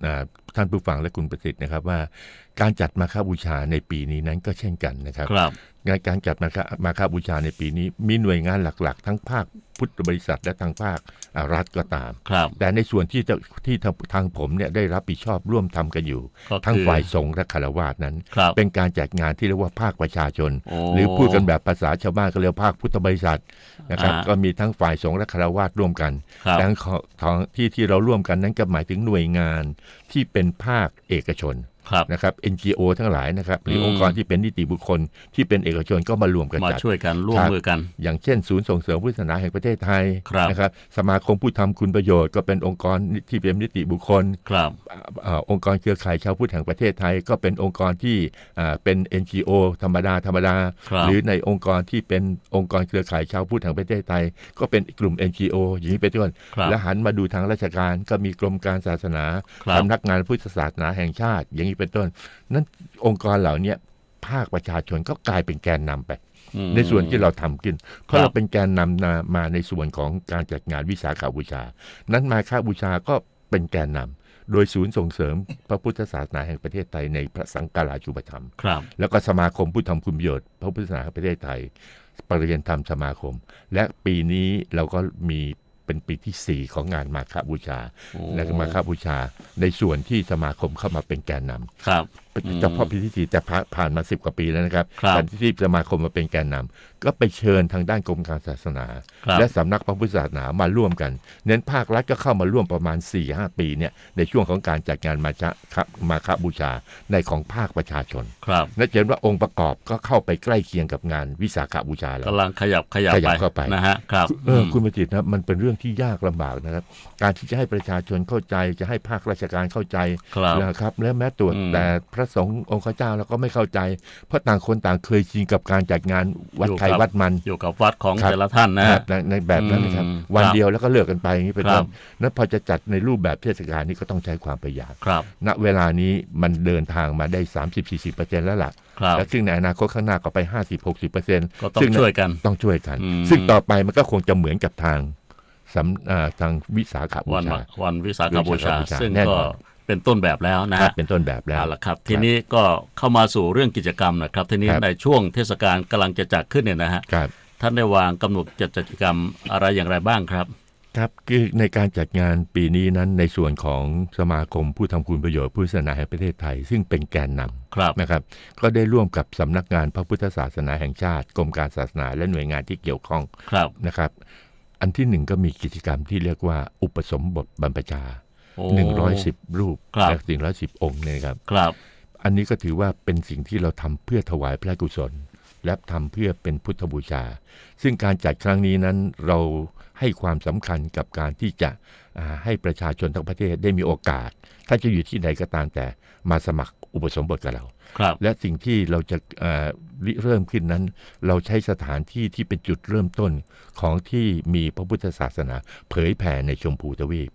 ท่านผู้ฟังและคุณประสิทธิ์นะครับว่าการจัดมาคาบูชาในปีนี้นั้นก็เช่นกันนะครับครับงานการจัดมาคามาคาบูชาในปีนี้ มีหน่วยงานหลักๆ ทั้งภาคพุทธบริษัทและทางภาครัฐก็ตาม แต่ในส่วนที่ที่ทางผมเนี่ยได้รับผิดชอบร่วมทำกันอยู่ ทั้งฝ่ายสงฆ์และคารวะนั้น เป็นการแจกงานที่เรียกว่าภาคประชาชน หรือพูดกันแบบภาษาชาวบ้านก็เรียกภาคพุทธบริษัทนะครับ ก็มีทั้งฝ่ายสงฆ์และคารวะร่วมกันทั้งที่ที่เราร่วมกันนั้นก็หมายถึงหน่วยงานที่เป็นภาคเอกชนนะครับ NGO ทั้งหลายนะครับหรือองค์กรที่เป็นนิติบุคคลที่เป็นเอกชนก็มารวมกันมาช่วยกันร่วมมือกัน อย่างเช่นศูนย์ส่งเสริมพุทธศาสนาแห่งประเทศไทยนะครับสมาคมผู้ทำคุณประโยชน์ก็เป็นองค์กรที่เป็นนิติบุคคลครับองค์กรเครือข่ายชาวพุทธแห่งประเทศไทย ก็เป็นองค์กรที่เป็น NGO ธรรมดาธรรมดาหรือในองค์กรที่เป็นองค์กรเครือข่ายชาวพุทธแห่งประเทศไทย ก็เป็นกลุ่ม NGO อย่างนี้ไปต้นและหันมาดูทางราชการก็มีกรมการศาสนาสำนักงานพุทธศาสนาแห่งชาติ อย่างนี้เป็นต้น นั้นองค์กรเหล่านี้ภาคประชาชนก็กลายเป็นแกนนำไป ในส่วนที่เราทำกินเพราะเราเป็นแกนนำนามาในส่วนของการจัดงานวิสาขาบูชา นั้นมาค่าบูชาก็เป็นแกนนำ โดยศูนย์ส่งเสริมพระพุทธศาสนาแห่งประเทศไทยในพระสังฆราชูปธรรม ครับ แล้วก็สมาคมผู้ทำคุณประโยชน์พระพุทธศาสนาแห่งประเทศไทย ปริยนธรรมสมาคม และปีนี้เราก็มีเป็นปีที่ 4 ของงานมาคบูชาและมาคบูชาในส่วนที่สมาคมเข้ามาเป็นแกนนำครับเฉพาะพิธีแต่ผ่านมาสิบกว่าปีแล้วนะครับแต่ที่สมาคมมาเป็นแกนนำ ก็ไปเชิญทางด้านกรมการศาสนา และสำนักพระพุทธศาสนามาร่วมกัน เน้นภาครัฐก็เข้ามาร่วมประมาณ4ี่หปีเนี่ยในช่วงของการจัดงานมาชะมาคบูชาในของภาคประชาชนครับนั่นเห็นว่าองค์ประกอบก็เข้าไปใกล้เคียงกับงานวิสาขบูชาแล้วกำลังขยับขยับขยับเข้าไปนะฮะครับเออคุณประจิตนะมันเป็นเรื่องที่ยากลำบากนะครับ การที่จะให้ประชาชนเข้าใจจะให้ภาคราชการเข้าใจนะครับ และแม้ตัวแต่พระสงฆ์องค์ข้าเจ้าเราก็ไม่เข้าใจ เพราะต่างคนต่างเคยชินกับการจัดงานวัดไทยวัดมันอยู่กับวัดของแต่ละท่านนะในแบบนั้นนะครับวันเดียวแล้วก็เลิกกันไปอย่างนี้เป็นต้นนั้นพอจะจัดในรูปแบบเทศกาลนี้ก็ต้องใช้ความประหยัดณเวลานี้มันเดินทางมาได้ 30-40%แล้วล่ะแล้วซึ่งในอนาคตข้างหน้าก็ไป 50-60%ก็ตบเงช่วยกันต้องช่วยกัน ซึ่งต่อไปมันก็คงจะเหมือนกับทางสำทางวิสาขบูชาวันวิสาขบูชาซึ่งก็เป็นต้นแบบแล้วนะฮะเป็นต้นแบบแล้วละครับ ทีนี้ก็เข้ามาสู่เรื่องกิจกรรมนะครับ ทีนี้ในช่วงเทศกาลกำลังจะจัดขึ้นเนี่ยนะฮะท่านได้วางกำหนดจัดกิจกรรมอะไรอย่างไรบ้างครับ ครับคือในการจัดงานปีนี้นั้นในส่วนของสมาคมผู้ทำคุณประโยชน์ผู้ศาสนาแห่งประเทศไทย ซึ่งเป็นแกนนำนะครับ ก็ได้ร่วมกับสำนักงานพระพุทธศาสนาแห่งชาติ กรมการศาสนา และหน่วยงานที่เกี่ยวข้องนะครับ อันที่หนึ่งก็มีกิจกรรมที่เรียกว่าอุปสมบทบรรพชาหนึ่งร้อยสิบรูปจากหนึ่งร้อยสิบองค์เนี่ยครับครับ อันนี้ก็ถือว่าเป็นสิ่งที่เราทำเพื่อถวายพระกุศล และทำเพื่อเป็นพุทธบูชา ซึ่งการจัดครั้งนี้นั้นเราให้ความสำคัญกับการที่จะให้ประชาชนทั้งประเทศได้มีโอกาส ถ้าจะอยู่ที่ไหนก็ตามแต่มาสมัครอุปสมบทกับเราและสิ่งที่เราจะริเริ่มขึ้นนั้น เราใช้สถานที่ที่เป็นจุดเริ่มต้นของที่มีพระพุทธศาสนา เผยแผ่ในชมพูทวีป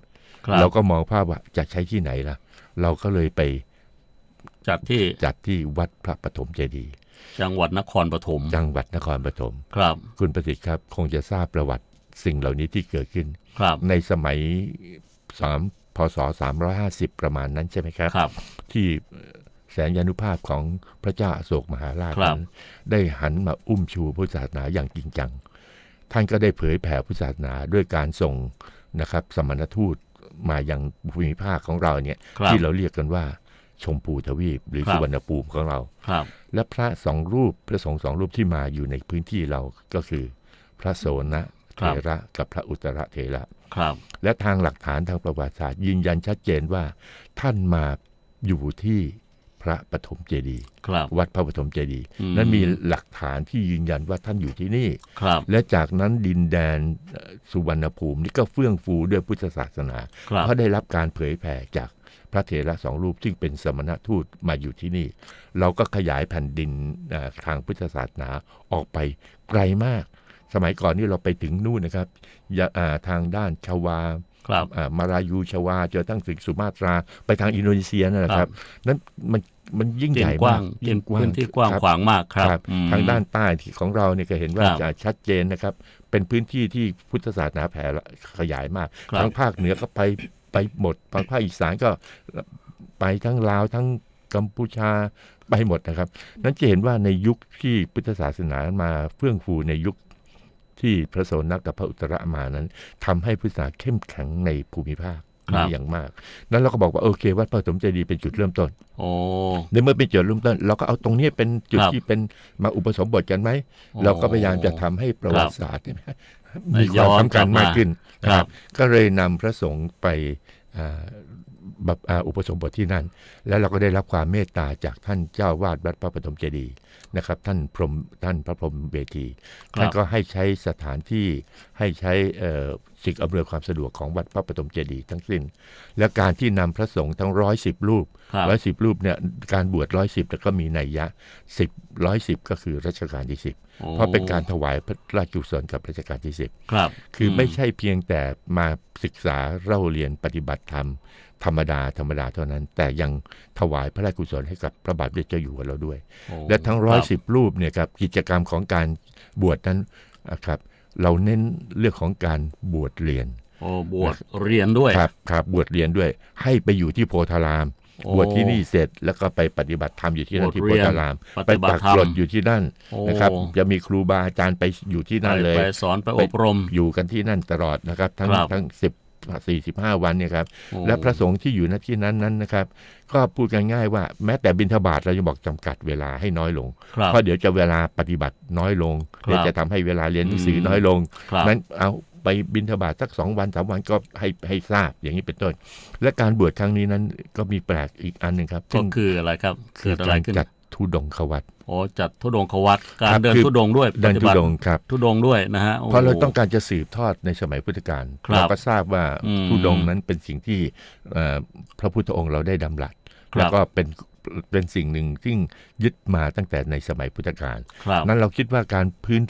เราก็มองภาพว่าจะใช้ที่ไหนล่ะ เราก็เลยไปจัดที่ จัดที่วัดพระปฐมเจดีย์ จังหวัดนครปฐม จังหวัดนครปฐม ครับ คุณประสิทธิ์ครับ คงจะทราบประวัติสิ่งเหล่านี้ที่เกิดขึ้น ครับในสมัยสามพศสามร้อยห้าสิบประมาณนั้นใช่ไหมครับครับ ที่แสนยานุภาพของพระเจ้าอโศกมหาราชนั้นได้หันมาอุ้มชูพุทธศาสนาอย่างจริงจัง ท่านก็ได้เผยแผ่พุทธศาสนา ด้วยการส่งนะครับ สมณทูตมาอย่างภูมิภาคของเราเนี่ยที่เราเรียกกันว่าชมพูทวีปหรือสุวรรณภูมิของเราครับ และพระสองรูปพระสงฆ์สองรูปที่มาอยู่ในพื้นที่เราก็คือ พระโสนะเทระกับพระอุตรเทระครับ และทางหลักฐานทางประวัติศาสตร์ ยืนยันชัดเจนว่าท่านมาอยู่ที่พระปฐมเจดีย์วัดพระปฐมเจดีย์นั้นมีหลักฐานที่ยืนยันว่าท่านอยู่ที่นี่ และจากนั้นดินแดนสุวรรณภูมินี่ก็เฟื่องฟูด้วยพุทธศาสนาเพราะได้รับการเผยแผ่จากพระเถระสองรูป ซึ่งเป็นสมณทูตมาอยู่ที่นี่ เราก็ขยายแผ่นดินทางพุทธศาสนาออกไปไกลมาก สมัยก่อนนี่เราไปถึงนู่นนะครับ ทางด้านชาวาครับมาลายูชวาเจอตั้งถึงสุมาตรา ไปทางอินโดนีเซียนะครับ นั้นมันมันยิ่งใหญ่มากยิ่งกว้างพื้นที่กว้างขวางมากครับ ทางด้านใต้ที่ของเราเนี่ยก็เห็นว่าจะชัดเจนนะครับ เป็นพื้นที่ที่พุทธศาสนาแผ่ขยายมากทางภาคเหนือก็ไปไปหมดทางภาคอีสานก็ไปทั้งลาวทั้งกัมพูชาไปหมดนะครับ นั้นจะเห็นว่าในยุคที่พุทธศาสนามาเฟื่องฟูในยุคที่พระโสนกับพระอุตรามานั้น ทำให้พุทธศาสนาเข้มแข็งในภูมิภาคนีอย่างมาก นั้นเราก็บอกว่าโอเควัดพระสมเจดีเป็นจุดเริ่มต้นโอ้ในเมื่อเป็นจุดเริ่มต้น เราก็เอาตรงนี้ เป็นจุดที่เป็นมาอุปสมบทกันไหม เราก็พยายามจะทำให้ประวัติศาสตร์มีความสำคัญมากขึ้นครับ ก็เลยนำพระสงฆ์ไปอุปสมบทที่นั่น แล้วเราก็ได้รับความเมตตาจากท่านเจ้าวาดวัดพระปฐมเจดีย์นะครับ ท่านพรมท่านพระพรมเบตีท่านก็ให้ใช้สถานที่ให้ใช้สิ่งอำนวยความสะดวกของวัดพระปฐมเจดีย์ทั้งสิ้น และการที่นำพระสงฆ์ทั้งร้อยสิบรูปร้อยสิบรูปเนี่ยการบวชร้อยสิบแล้วก็มีนัยยะสิบร้อยสิบก็คือรัชกาลที่สิบเพราะเป็นการถวายพระราชกุศลกับรัชกาลที่สิบครับคือไม่ใช่เพียงแต่มาศึกษาเล่าเรียนปฏิบัติธรรมธรรมดาธรรมดาเท่านั้น แต่ยังถวายพระราชกุศลให้กับพระบาทเด็จเจ้าอยู่กับเราด้วย และทั้งร้อยสิบรูปเนี่ยครับกิจกรรมของการบวชนั้นครับเราเน้นเรื่องของการบวชเรียนโอ้บวชเรียนด้วยครับครับบวชเรียนด้วยให้ไปอยู่ที่โพธาราม บวชที่นี่เสร็จแล้วก็ไปปฏิบัติธรรมอยู่ที่นั่นที่โพธารามไปตักหลดอยู่ที่นั่นนะครับจะมีครูบาอาจารย์ไปอยู่ที่นั่นเลยไปสอนไปอบรมอยู่กันที่นั่นตลอดนะครับทั้งทั้งสิบ45 วันเนี่ยครับและพระสงฆ์ที่อยู่ณที่นั้นนั้นนะครับ ก็พูดกันง่ายว่าแม้แต่บิณฑบาตเราจะบอกจำกัดเวลาให้น้อยลง เพราะเดี๋ยวจะเวลาปฏิบัติน้อยลงเดี๋ยวจะทำให้เวลาเรียนหนังสือน้อยลงนั้นเอาไปบิณฑบาตสักสองวันสามวันก็ให้ให้ทราบอย่างนี้เป็นต้น และการบวชครั้งนี้นั้นก็มีแปลกอีกอันหนึ่งครับก็คืออะไรครับคือะไรขึ้นจัดทุดงขวัตอ๋อจัดทุดงขวัตการเดินทุดงด้วยเดินทุดงครับทุดงด้วยนะฮะเพราะเราต้องการจะสืบทอดในสมัยพุทธกาลเราก็ทราบว่า ทุดงนั้นเป็นสิ่งที่พระพุทธองค์เราได้ดำรัสแล้วก็เป็นเป็นสิ่งหนึ่งที่ยึดมาตั้งแต่ในสมัยพุทธกาล นั้นเราคิดว่าการพื้น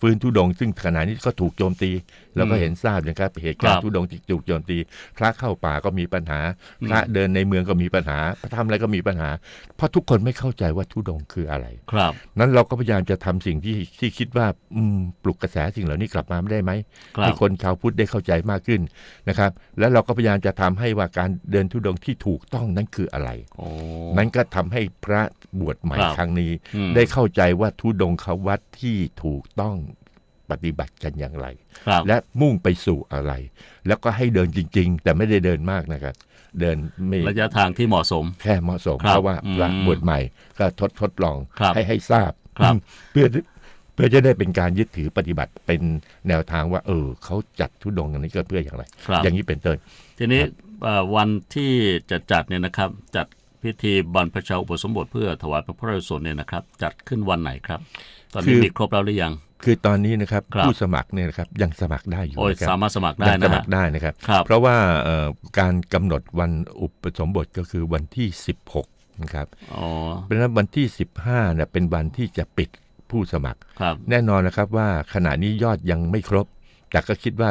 ฟื้นทุดง ซึ่งขณะนี้ก็ถูกโจมตีเราก็เห็นทราบนะครับเหตุการณ์ทุดงที่ถูกโจมตี พระเข้าป่าก็มีปัญหา พระเดินในเมืองก็มีปัญหาพระทำอะไรก็มีปัญหา เพราะทุกคนไม่เข้าใจว่าทุดงคืออะไร ครับ นั้นเราก็พยายามจะทำสิ่งที่ที่คิดว่าปลุกกระแสสิ่งเหล่านี้กลับมาได้ไหมให้คนชาวพุทธได้เข้าใจมากขึ้นนะครับ และเราก็พยายามจะทำให้ว่าการเดินทุดงที่ถูกต้องนั้นคืออะไรนั้นนก็ทำให้พระบวชใหม่ครั้งนี้ได้เข้าใจว่าทุดงควัตที่ถูกต้องปฏิบัติกันอย่างไรและมุ่งไปสู่อะไร แล้วก็ให้เดินจริง ๆ แต่ไม่ได้เดินมากนะครับ เดินไม่ระยะทางที่เหมาะสม แค่เหมาะสมเพราะว่าพระบวชใหม่ก็ทดทดลองให้ให้ทราบเพื่อเพื่อจะได้เป็นการยึดถือปฏิบัติเป็นแนวทางว่า เออเขาจัดทุดงอันนี้ก็เพื่ออย่างไรอย่างนี้เป็นต้นทีนี้วันที่จะจัดเนี่ยนะครับจัดิธีบรรพชาอุปสมบทเพื่อถวายพระพุทธศนเนี่ยนะครับ จัดขึ้นวันไหนครับ ตอนนี้มีครบแล้วหรือยัง คือตอนนี้นะครับผู้สมัครเนี่ยนะครับยังสมัครได้อยู่ยสามารถสมัครได้นะสมัครได้นะครับ เพราะว่าการกำหนดวันอุปสมบทก็คือวันที่ 16นะครับเ๋อาปฉนนวันที่15เนี่ยเป็นวันที่จะปิดผู้สมัครแน่นอนนะครับว่าขณะนี้ยอดยังไม่ครบแต่ก็คิดว่า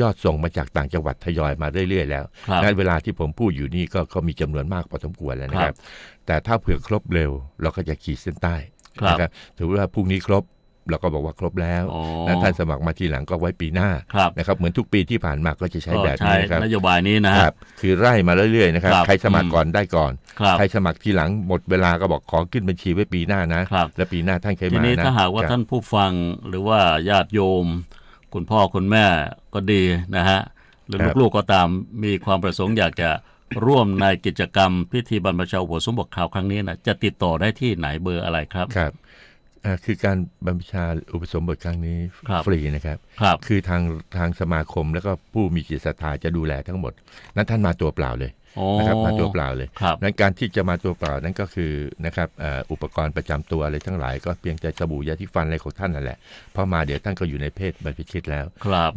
ยอดส่งมาจากต่างจังหวัดทยอยมาเรื่อยๆแล้วงั้นเวลาที่ผมพูดอยู่นี่ก็ก็มีจำนวนมากพอสมควรแล้วนะครับ แต่ถ้าเผื่อครบเร็วเราก็จะขีดเส้นใต้นะครับถือว่าพรุ่งนี้ครบเราก็บอกว่าครบแล้วและท่านสมัครมาทีหลังก็ไว้ปีหน้านะครับ เหมือนทุกปีที่ผ่านมาก็จะใช้แบบนี้ครับนโยบายนี้นะครับ คือไล่มาเรื่อยๆนะครับ ใครสมัครก่อนได้ก่อน ใครสมัครทีหลังหมดเวลาก็บอกขอขึ้นบัญชีไว้ปีหน้านะและปีหน้าท่านเคยมานะทีนี้ ถ้าหากว่าท่านผู้ฟังหรือว่าญาติโยมคุณพ่อ คุณแม่ก็ดีนะฮะหรือลูกๆก็ตามมีความประสงค์อยากจะร่วมในกิจกรรมพิธีบรรพชาอุปสมบทข่าวครั้งนี้นะจะติดต่อได้ที่ไหนเบอร์อะไรครับ ครับคือการบรรพชาอุปสมบทครั้งนี้ฟรีนะครับ ครับ คือทางทางสมาคมแล้วก็ผู้มีจิตศรัทธาจะดูแลทั้งหมด นั้นท่านมาตัวเปล่าเลยนะครับมาตัวเปล่าเลยนั้นการที่จะมาตัวเปล่านั้นก็คือนะครับอุปกรณ์ประจำตัวอะไรทั้งหลาย ก็เพียงแต่สบู่ยาที่ฟันอะไรของท่านนั่นแหละพอมาเดี๋ยวท่านก็อยู่ในเพศบรรพชิตแล้ว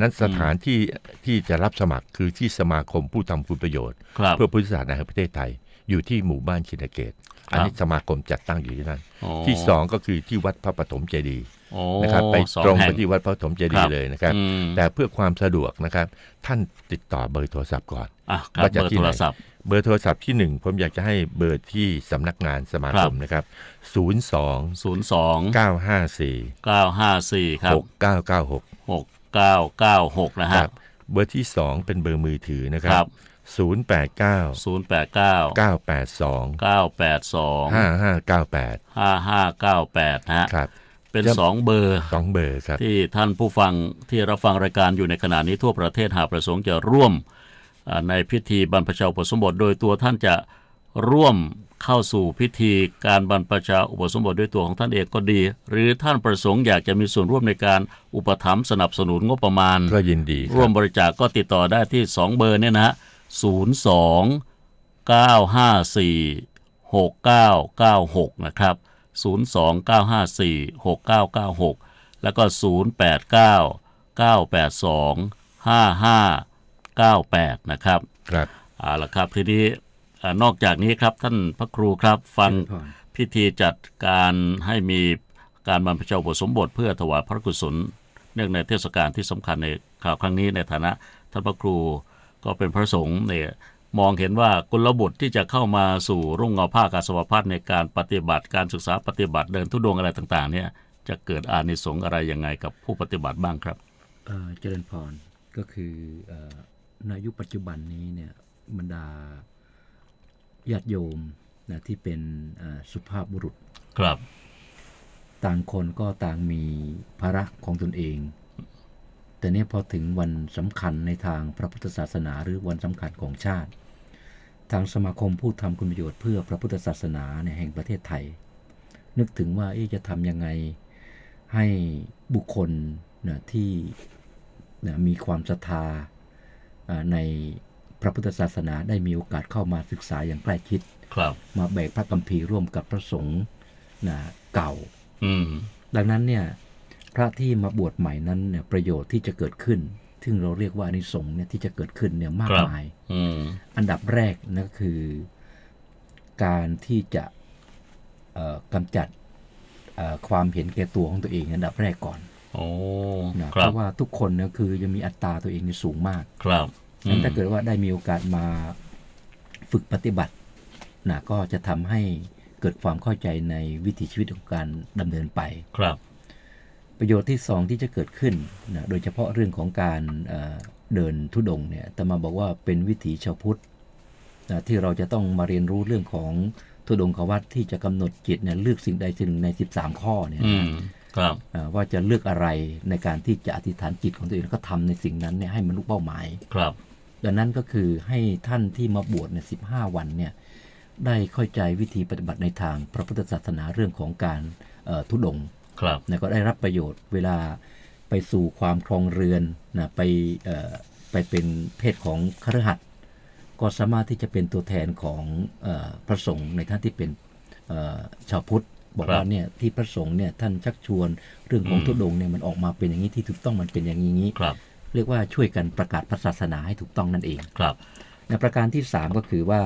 นั้นสถานที่ที่จะรับสมัครคือที่สมาคมผู้ทำคุณประโยชน์ เพื่อพุทธศาสนาประเทศไทยอยู่ที่หมู่บ้านชินเกตอันนี้สมาคมจัดตั้งอยู่ที่นั่นที่สองก็คือที่วัดพระปฐมเจดีย์นะครับไปตรงไปที่วัดพระถมเจดีย์เลยนะครับแต่เพื่อความสะดวกนะครับ ท่านติดต่อเบอร์โทรศัพท์ก่อนว่าจะที่ไหนเบอร์โทรศัพท์ที่หนึ่งผมอยากจะให้เบอร์ที่สำนักงานสมาคมนะครับ0 2 0 2 9 5 4 9 5 4ครับ6 9 9 6 6 9 9 6 นะครับเบอร์ที่2เป็นเบอร์มือถือนะครับ089 089 982 982 5 5 9 8 5598นะครับเป็นสองเบอร์สองเบอร์ครับที่ท่านผู้ฟังที่รับฟังรายการอยู่ในขณะนี้ทั่วประเทศหาประสงค์จะร่วมในพิธีบรรพชาอุปสมบทโดยตัวท่านจะร่วมเข้าสู่พิธีการบรรพชาอุปสมบทด้วยตัวของท่านเองก็ดี หรือท่านประสงค์อยากจะมีส่วนร่วมในการอุปถัมภ์สนับสนุนงบประมาณก็ยินดีร่วมบริจาคกก็ติดต่อได้ที่2เบอร์เนี่ยนะศูนย์สองเก้าห้าสี่หกเก้าเก้าหกนะครับ029546996 แล้วก็ 0899825598นะครับครับเอาละครับทีนี้นอกจากนี้ครับท่านพระครูครับฟังพิธีจัดการให้มีการบรรพชาบทสมบทเพื่อถวายพระกุศลเนื่องในเทศกาลที่สำคัญในข่าวครั้งนี้ในฐานะท่านพระครูก็เป็นพระสงฆ์เนี่ยมองเห็นว่ากลบุตรที่จะเข้ามาสู่รุ่งเงาภาคกาสวพัฒน์ในการปฏิบัติการศึกษาปฏิบัติเดินทุดงอะไรต่างๆเนี่ยจะเกิดอานิสงส์อะไรยังไงกับผู้ปฏิบัติบ้างครับ เจริญพรก็คือในยุคปัจจุบันนี้เนี่ยบรรดาญาติโยมนะที่เป็นสุภาพบุรุษ ครับ ต่างคนก็ต่างมีภาระของตนเอง แต่เนี่ยพอถึงวันสำคัญในทางพระพุทธศาสนาหรือวันสำคัญของชาติทางสมาคมผู้ทำคุณประโยชน์เพื่อพระพุทธศาสนาในแห่งประเทศไทย นึกถึงว่าจะทำยังไงให้บุคคลนะที่นะมีความศรัทธาในพระพุทธศาสนาได้มีโอกาสเข้ามาศึกษาอย่างใกล้ชิด มาแบกพระกัมภีร์ร่วมกับพระสงฆ์นะเก่า ดังนั้นเนี่ย พระที่มาบวชใหม่นั้นประโยชน์ที่จะเกิดขึ้นซึ่งเราเรียกว่าอนิสงส์เนี่ยที่จะเกิดขึ้นเนี่ยมากมายอันดับแรกนั่นก็คือ การที่จะกำจัดความเห็นแก่ตัวของตัวเอง อันดับแรกก่อนนะเพราะว่าทุกคนเนี่ยคือจะมีอัตราตัวเองสูงมาก ครับนั้นถ้าเกิดว่าได้มีโอกาสมาฝึกปฏิบัตินะก็จะทำให้เกิดความเข้าใจในวิถีชีวิตของการดำเนินไปครับประโยชน์ที่สองที่จะเกิดขึ้นนะ โดยเฉพาะเรื่องของการเดินทุดงเนี่ยตมาบอกว่าเป็นวิถีชาวพุทธนะที่เราจะต้องมาเรียนรู้เรื่องของทุดงขวัตที่จะกำหนดจิตเนี่ยเลือกสิ่งใดสิ่งหนึ่งใน 13 ข้อเนี่ยครับว่าจะเลือกอะไรในการที่จะอธิษฐานจิตของตัวเองแล้วก็ทำในสิ่งนั้นเนี่ยให้มันลุกเป้าหมายครับ ดังนั้นก็คือให้ท่านที่มาบวชเนสิบห้าวันเนี่ยได้เข้าใจวิธีปฏิบัติในทางพระพุทธศาสนาเรื่องของการทุดงครับนะก็ได้รับประโยชน์เวลาไปสู่ความครองเรือนนะไปไปเป็นเพศของครหัสก็สามารถที่จะเป็นตัวแทนของพระสงฆ์ในท่านที่เป็นชาวพุทธ บอกว่าเนี่ยที่พระสงฆ์เนี่ยท่านชักชวนเรื่องของทุดงเนี่ยมันออกมาเป็นอย่างนี้ที่ถูกต้องมันเป็นอย่างนี้ครับ เรียกว่าช่วยกันประกาศพระศาสนาให้ถูกต้องนั่นเองครับในประการที่3ก็คือว่า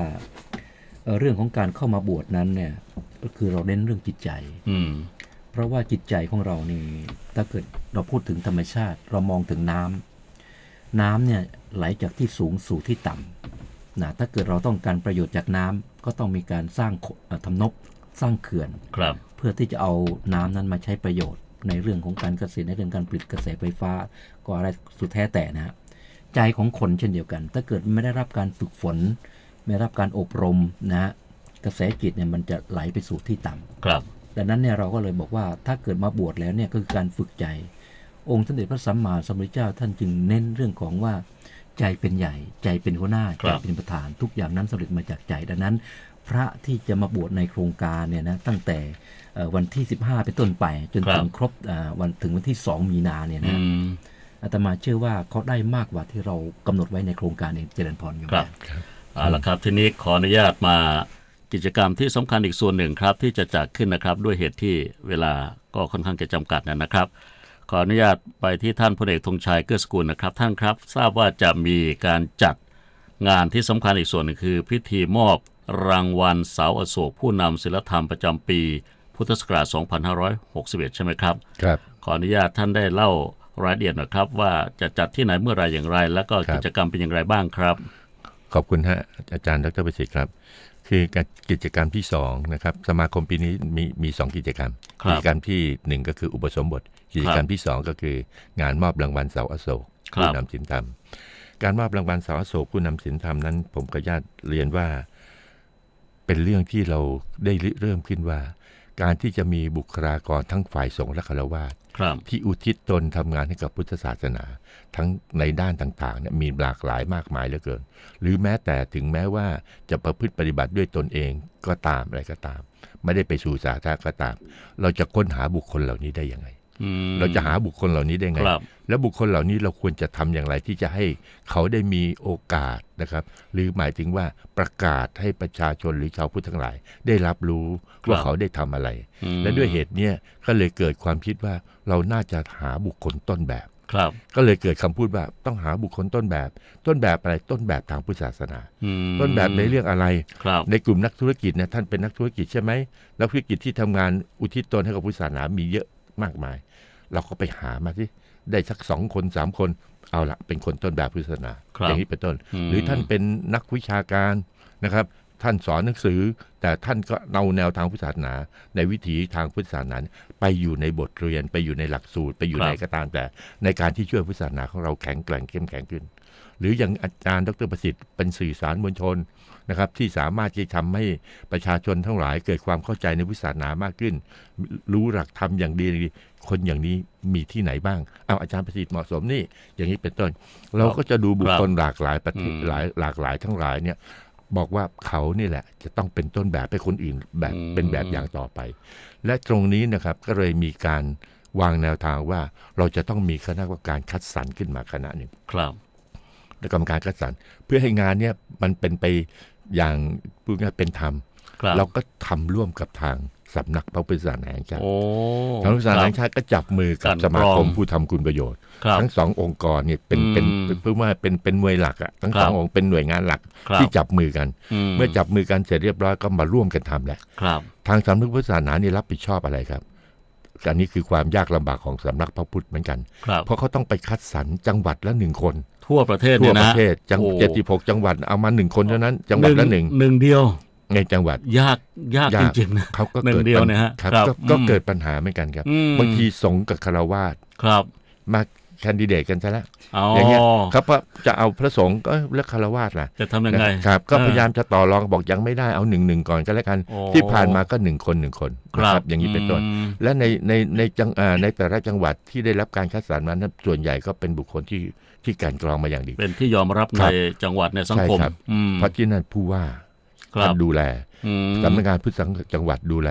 เรื่องของการเข้ามาบวชนั้นเนี่ยก็คือเราเน้นเรื่องจิตใจเพราะว่าจิตใจของเรานี่ถ้าเกิดเราพูดถึงธรรมชาติ เรามองถึงน้ำ น้ำเนี่ยไหลจากที่สูงสู่ที่ต่ำนะถ้าเกิดเราต้องการประโยชน์จากน้ำ ก็ต้องมีการสร้างทำนบสร้างเขื่อนครับเพื่อที่จะเอาน้ำนั้นมาใช้ประโยชน์ ในเรื่องของการเกษตรในเรื่องการผลิตกระแสไฟฟ้า ก็อะไรสุดแท้แต่นะฮะใจของคนเช่นเดียวกัน ถ้าเกิดไม่ได้รับการฝึกฝน ไม่รับการอบรมนะฮะกระแสจิตเนี่ยมันจะไหลไปสู่ที่ต่ำครับดังนั้นเนี่ยเราก็เลยบอกว่าถ้าเกิดมาบวชแล้วเนี่ยก็คือการฝึกใจ องค์สมเด็จพระสัมมาสัมพุทธเจ้า ท่านจึงเน้นเรื่องของว่าใจเป็นใหญ่ใจเป็นหัวหน้าใจเป็นประธานทุกอย่างนั้นสำเร็จมาจากใจ ดังนั้น พระที่จะมาบวชในโครงการเนี่ยนะตั้งแต่วันที่15เป็นต้นไป จนถึงครบวันถึงวันที่2มีนาเนี่ยนะอาตมาเชื่อว่าเขาได้มากกว่าที่เรากำหนดไว้ในโครงการเองเจริญพรอยู่ครับเอาละครับทีนี้ขออนุญาตมากิจกรรมที่สำคัญอีกส่วนหนึ่งครับ ที่จะจัดขึ้นนะครับ ด้วยเหตุที่เวลาก็ค่อนข้างจะจำกัดนะครับ ขออนุญาตไปที่ท่านพลเอกธงชัยเกื้อสกุลนะครับท่านครับ ทราบว่าจะมีการจัดงานที่สำคัญอีกส่วนนึงคือ พิธีมอบรางวัลเสาอโศกผู้นำศิลธรรมประจำปีพุทธศักราช 2561 ใช่ไหมครับ ครับ ขออนุญาตท่านได้เล่ารายละเอียดหน่อยครับ ว่าจะจัดที่ไหนเมื่อไรอย่างไร แล้วก็กิจกรรมเป็นอย่างไรบ้างครับ ขอบคุณฮะอาจารย์ดรประสิทธิ์ครับคือกิจกรรมที่สองนะครับ สมาคมปีนี้ มีมีสองกิจกรรม กิจกรรมที่หนึ่งก็คืออุปสมบท กิจกรรมที่สองก็คือ งานมอบรางวัลเสาอโศก ผู้นำศิลธรรม การมอบรางวัลเสาอโศก ผู้นำศิลธรรมนั้น ผมก็ญาตเรียนว่า เป็นเรื่องที่เราได้เริ่มขึ้นว่าการที่จะมีบุคลากรทั้งฝ่ายสงฆ์และคารวะที่อุทิศตนทำงานให้กับพุทธศาสนาทั้งในด้านต่างๆเนี่ยมีหลากหลายมากมายเหลือเกิน หรือแม้แต่ถึงแม้ว่าจะประพฤติปฏิบัติด้วยตนเองก็ตามอะไรก็ตาม ไม่ได้ไปสู่สาธารณะก็ตาม เราจะค้นหาบุคคลเหล่านี้ได้ยังไงเราจะหาบุคคลเหล่านี้ได้ไง แล้วบุคคลเหล่านี้เราควรจะทำอย่างไร ที่จะให้เขาได้มีโอกาสนะครับ หรือหมายถึงว่าประกาศให้ประชาชนหรือชาวพุทธทั้งหลาย ได้รับรู้ว่าเขาได้ทำอะไร และด้วยเหตุเนี้ยก็เลยเกิดความคิดว่าเราน่าจะหาบุคคลต้นแบบครับ ก็เลยเกิดคำพูดว่าต้องหาบุคคลต้นแบบ ต้นแบบอะไรต้นแบบทางพุทธศาสนาต้นแบบในเรื่องอะไรรในกลุ่มนักธุรกิจนะท่านเป็นนักธุรกิจใช่ไหมนักธุรกิจที่ทำงานอุทิศตนให้กับพุทธศาสนา มีเยอะมากมายเราก็ไปหามาที่ได้สักสองคนสามคนเอาละเป็นคนต้นแบบพุทธศาสนาอย่างนี้เป็นต้น หรือท่านเป็นนักวิชาการนะครับ ท่านสอนหนังสือ แต่ท่านก็เอาแนวทางพุทธศาสนา ในวิถีทางพุทธศาสนาไปอยู่ในบทเรียน ไปอยู่ในหลักสูตร ไปอยู่ในก็ตามแต่ ในการที่ช่วยพุทธศาสนาของเราแข็งแกร่งเข้มแข็งขึ้น หรืออย่างอาจารย์ดรประสิทธิ์เป็นสื่อสารมวลชนนะครับที่สามารถจะทำให้ประชาชนทั้งหลายเกิดความเข้าใจในพุทธศาสนามากขึ้น รู้หลักธรรมอย่างดีคนอย่างนี้มีที่ไหนบ้างเอาอาจารย์ประสิทธิ์เหมาะสมนี่ อย่างนี้เป็นต้น เราก็จะดูบุคคลหลากหลายประเทศหลายหลากหลาย ทั้งหลายเนี่ยบอกว่าเขานี่แหละ จะต้องเป็นต้นแบบให้คนอื่นแบบเป็นแบบอย่างต่อไป และตรงนี้นะครับก็เลยมีการวางแนวทางว่าเราจะต้องมีคณะกรรมการคัดสรรขึ้นมาคณะหนึ่งครับกรรมการคัดสรรเพื่อให้งานเนี่ยมันเป็นไปอย่างพูดง่ายเป็นธรรมเราก็ทำร่วมกับทางสำนักพระพุทธศาสนาแห่งชาติทางพุทธศาสนาแห่งชาติก็จับมือกับสมาคมผู้ทำคุณประโยชน์ ทั้งสององค์กรเนี่ยเป็นเป็นเพื่อว่าเป็นเป็นหน่วยหลักอ่ะทั้งสององค์เป็นหน่วยงานหลักที่จับมือกัน เมื่อจับมือกันเสร็จเรียบร้อยก็มาร่วมกันทำแหละทางสำนักพุทธศาสนาเนี่ยรับผิดชอบอะไรครับอันนี้คือความยากลำบากของสำนักพระพุทธเหมือนกันเพราะเขาต้องไปคัดสรรจังหวัดละหนึ่งคนทั่วประเทศทั่วประเทศจังเจ็ดสิบหกจังหวัดเอามาหนึ่งคนเท่านั้น จังหวัดละหนึ่งหนึ่งเดียว ในจังหวัดยากยากจริงๆนะเขาก็เกิดเดียวนะฮะครับก็เกิดปัญหาเหมือนกันครับบางทีสงกับคารวาสครับมาแคนดิเดตกันซะแล้วอย่างเงี้ยครับว่าจะเอาพระสงฆ์ก็เลือกคารวาสละจะทำยังไงครับก็พยายามจะต่อรองบอกยังไม่ได้เอาหนึ่งหนึ่งก่อนก็แล้วกันที่ผ่านมาก็หนึ่งคนหนึ่งคนครับอย่างนี้เป็นต้นและในในในจังในแต่ละจังหวัดที่ได้รับการคัดสรรมานั้นส่วนใหญ่ก็เป็นบุคคลที่ที่การกรองมาอย่างดีเป็นที่ยอมรับในจังหวัดในสังคมเพระที่นั่นผู้ว่าครับดูแลสำนักงานพุทธจังหวัดดูแล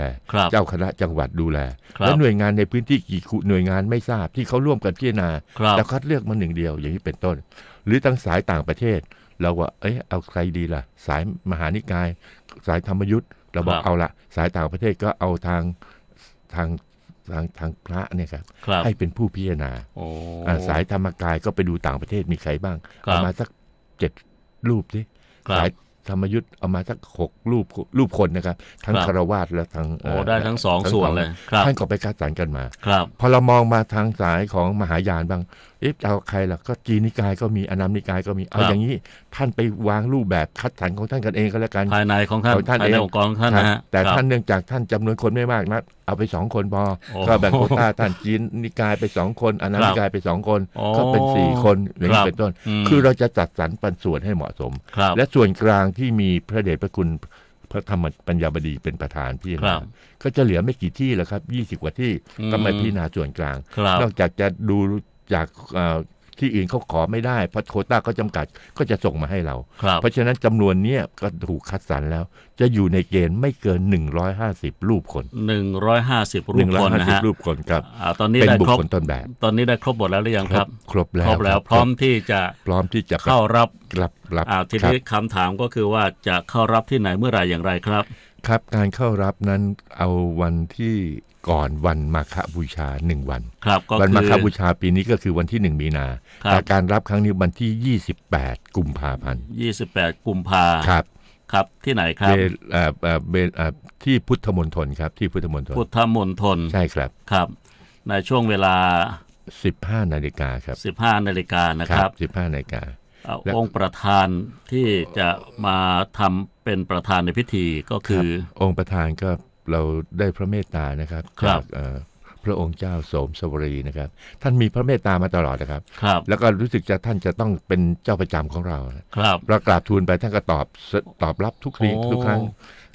เจ้าคณะจังหวัดดูแลและหน่วยงานในพื้นที่กี่หน่วยงานไม่ทราบที่เขาร่วมกันพิจารณาแล้วคัดเลือกมาหนึ่งเดียว อย่างนี้เป็นต้น หรือตั้งสายต่างประเทศ เราว่า เอ้ยเอาใครดีล่ะ สายมหานิกาย สายธรรมยุทธ์เราบอกเอาละสายต่างประเทศก็เอาทางทางทางทางพระเนี่ยครับ ให้เป็นผู้พิจารณาสายธรรมกายก็ไปดูต่างประเทศมีใครบ้างเอามาสักเจ็ดรูปสิ สายธรรมยุทธ์เอามาสักหกรูปรูปคนนะครับ ทั้งคารวาสและทั้งโอ้ได้ทั้งสองส่วนเลยท่านก็ไปคัดสรรกันมาพอเรามองมาทางสายของมหายานบ้างเอ๊ะเอาใครล่ะก็จีนนิกายก็มีอนามนิกายก็มีเอาอย่างนี้ท่านไปวางรูปแบบคัดสรรของท่านกันเองก็แล้วกันภายในของท่านภายในองค์กรท่านนะแต่ท่านเนื่องจากท่านจำนวนคนไม่มากนะเอาไปสองคนพอก็แบ่งโคต้าท่านจีนนิกายไปสองคนอนามนิกายไปสองคนก็เป็นสี่คนอย่างนี้เป็นต้น คือเราจะจัดสรรปันส่วนให้เหมาะสมและส่วนกลางที่มีพระเดชพระคุณพระธรรมปัญญาบดีเป็นประธานพี่นะก็จะเหลือไม่กี่ที่แล้วครับยี่สิบกว่าที่ก็มาพิจารณาส่วนกลางนอกจากจะดูจากที่อื่นเขาขอไม่ได้ เพราะโคต้าก็จจำกัดก็จะส่งมาให้เราเพราะฉะนั้นจำนวนนี้ก็ถูกคัดสรรแล้ว จะอยู่ในเกณฑ์ไม่เกิน 150 รูปคน 150รูปคนนะฮะรูปคนครับอตอนนี้ได้ครบต้นแบบตอนนี้ได้ครบหมดแล้วหรือยังครับ ครบแล้วครบแล้ว พร้อมที่จะพร้อมที่จะเข้ารับรับรับทีนี้คำถามก็คือว่าจะเข้ารับที่ไหนเมื่อไหร่อย่างไรครับครับ การเข้ารับนั้นเอาวันที่ก่อนวันมาฆบูชาหนึ่งวันวันมาฆบูชาปีนี้ก็คือวันที่หนึ่งมีนาแต่การรับครั้งนี้วันที่ยี่สิบแปดกุมภาพันธ์ยี่สิบแปดกุมภาครับครับที่ไหนครับเบที่พุทธมณฑลครับที่พุทธมณฑลพุทธมณฑลใช่ครับครับ ในช่วงเวลาสิบห้านาฬิกาครับสิบห้านาฬิกานะครับสิบห้านาฬิกาองค์ประธานที่จะมาทำเป็นประธานในพิธีก็คือ องค์ประธานก็เราได้พระเมตตานะครับรับพระองค์เจ้า โสมสวรีนะครับ ท่านมีพระเมตตามาตลอดนะครับครับ แล้วก็รู้สึกจะท่านจะต้องเป็นเจ้าประจำของเราครับเรากราบทูลไปท่านก็ตอบตอบรับทุกค้ีทุกครั้ง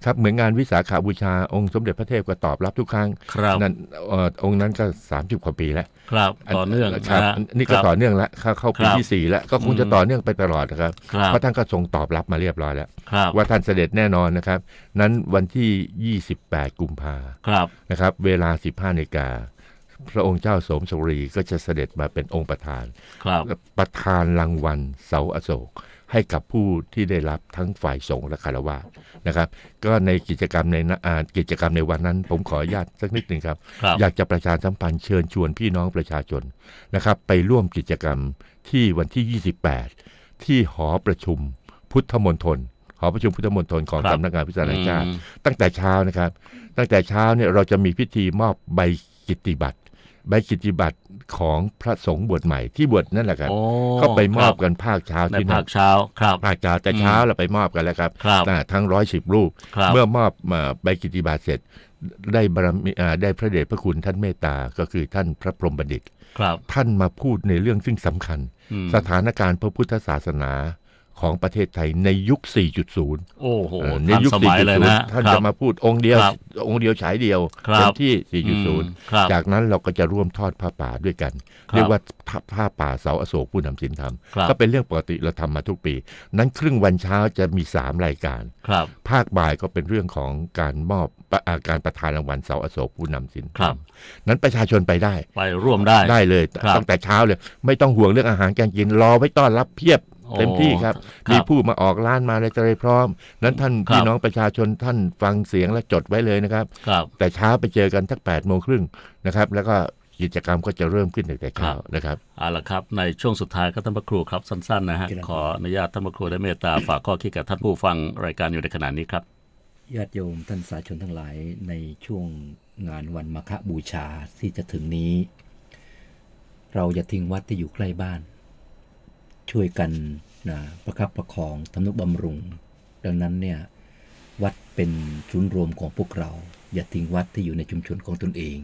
ครับเหมือนงานวิสาขาบูชาองค์สมเด็จพระเทพก็ตอบรับทุกครั้งนั่นองค์นั้นก็ 30กว่าปีแล้ว ครับ ต่อเนื่องครับนี่ก็ต่อเนื่องแล้ว เข้าปีที่สี่แล้ว ก็คงจะต่อเนื่องไปตลอดนะครับเพราะท่านก็ทรงตอบรับมาเรียบร้อยแล้วว่าท่านเสด็จแน่นอนนะครับ นั้นวันที่28กุมภานะครับ เวลา15นาฬิกาพระองค์เจ้าสมสวรีก็จะเสด็จมาเป็นองค์ประธานประธานรางวัลเสาอโศกให้กับผู้ที่ได้รับทั้งฝ่ายสงฆ์และคารวะนะครับก็ในกิจกรรมในกิจกรรมในวันนั้นผมขออนุญาตสักนิดหนึ่งครับอยากจะประชาสัมพันธ์เชิญชวนพี่น้องประชาชนนะครับไปร่วมกิจกรรมที่วันที่ 28 ที่หอประชุมพุทธมณฑลหอประชุมพุทธมณฑลของสำนักงานพิจารณาชาติตั้งแต่เช้านะครับตั้งแต่เช้าเนี่ยเราจะมีพิธีมอบใบกิตติบัตรใบกิจบัตรของพระสงฆ์บวชใหม่ที่บวชนั่นแหละครับเขาไปมอบกันภาคเช้าที่นนั่ภาคเช้าครับภาคเช้าแต่เช้าเราไปมอบกันแล้วครับทั้งร้อยสิบรูปเมื่อมอบใบกิจบัตรเสร็จได้บรมีได้พระเดชพระคุณท่านเมตตาก็คือท่านพระพรหมบัณฑิตครับ ท่านมาพูดในเรื่องซึ่งสำคัญ สถานการณ์พระพุทธศาสนาของประเทศไทยในยุค 4.0 โอ้โห ในยุค4.0ท่านจะมาพูดองค์เดียว องค์เดียวฉายเดียวเต็มที่ 4.0 จากนั้นเราก็จะร่วมทอดผ้าป่าด้วยกัน เรียกว่าผ้าป่าเสาอโศกผู้นำสินธรรม ก็เป็นเรื่องปกติเราทำมาทุกปี นั้นครึ่งวันเช้าจะมี 3รายการภาคบ่ายก็เป็นเรื่องของการมอบการประธานรางวัลเสาอโศกผู้นำสินธรรมนั้นประชาชนไปได้ไปร่วมได้ได้เลยตั้งแต่เช้าเลยไม่ต้องห่วงเรื่องอาหารการกินรอไว้ต้อนรับเพียบเต็มที่ครับมีผู้มาออกล้านมาในเตรพร้อม นั้นท่านพี่น้องประชาชนท่านฟังเสียงและจดไว้เลยนะครับ แต่เช้าไปเจอกันสักแปดโมงครึ่งนะครับ แล้วก็กิจกรรมก็จะเริ่มขึ้นตั้งแต่เช้านะครับเอาละครับ ในช่วงสุดท้ายก็ท่านพระครูครับสั้นๆ นะฮะขออนุญาตท่านพระครูได้เมตตาฝากข้อคิดกับท่านผู้ฟังรายการอยู่ในขณะนี้ครับญาติโยมท่านสาชนทั้งหลายในช่วงงานวันมาฆบูชาที่จะถึงนี้ เราจะทิ้งวัดที่อยู่ใกล้บ้านช่วยกันนะประคับประคองทำนุบำรุง ดังนั้น เนี่ยวัดเป็นศูนย์รวมของพวกเรา อย่าทิ้งวัดที่อยู่ในชุมชนของตนเอง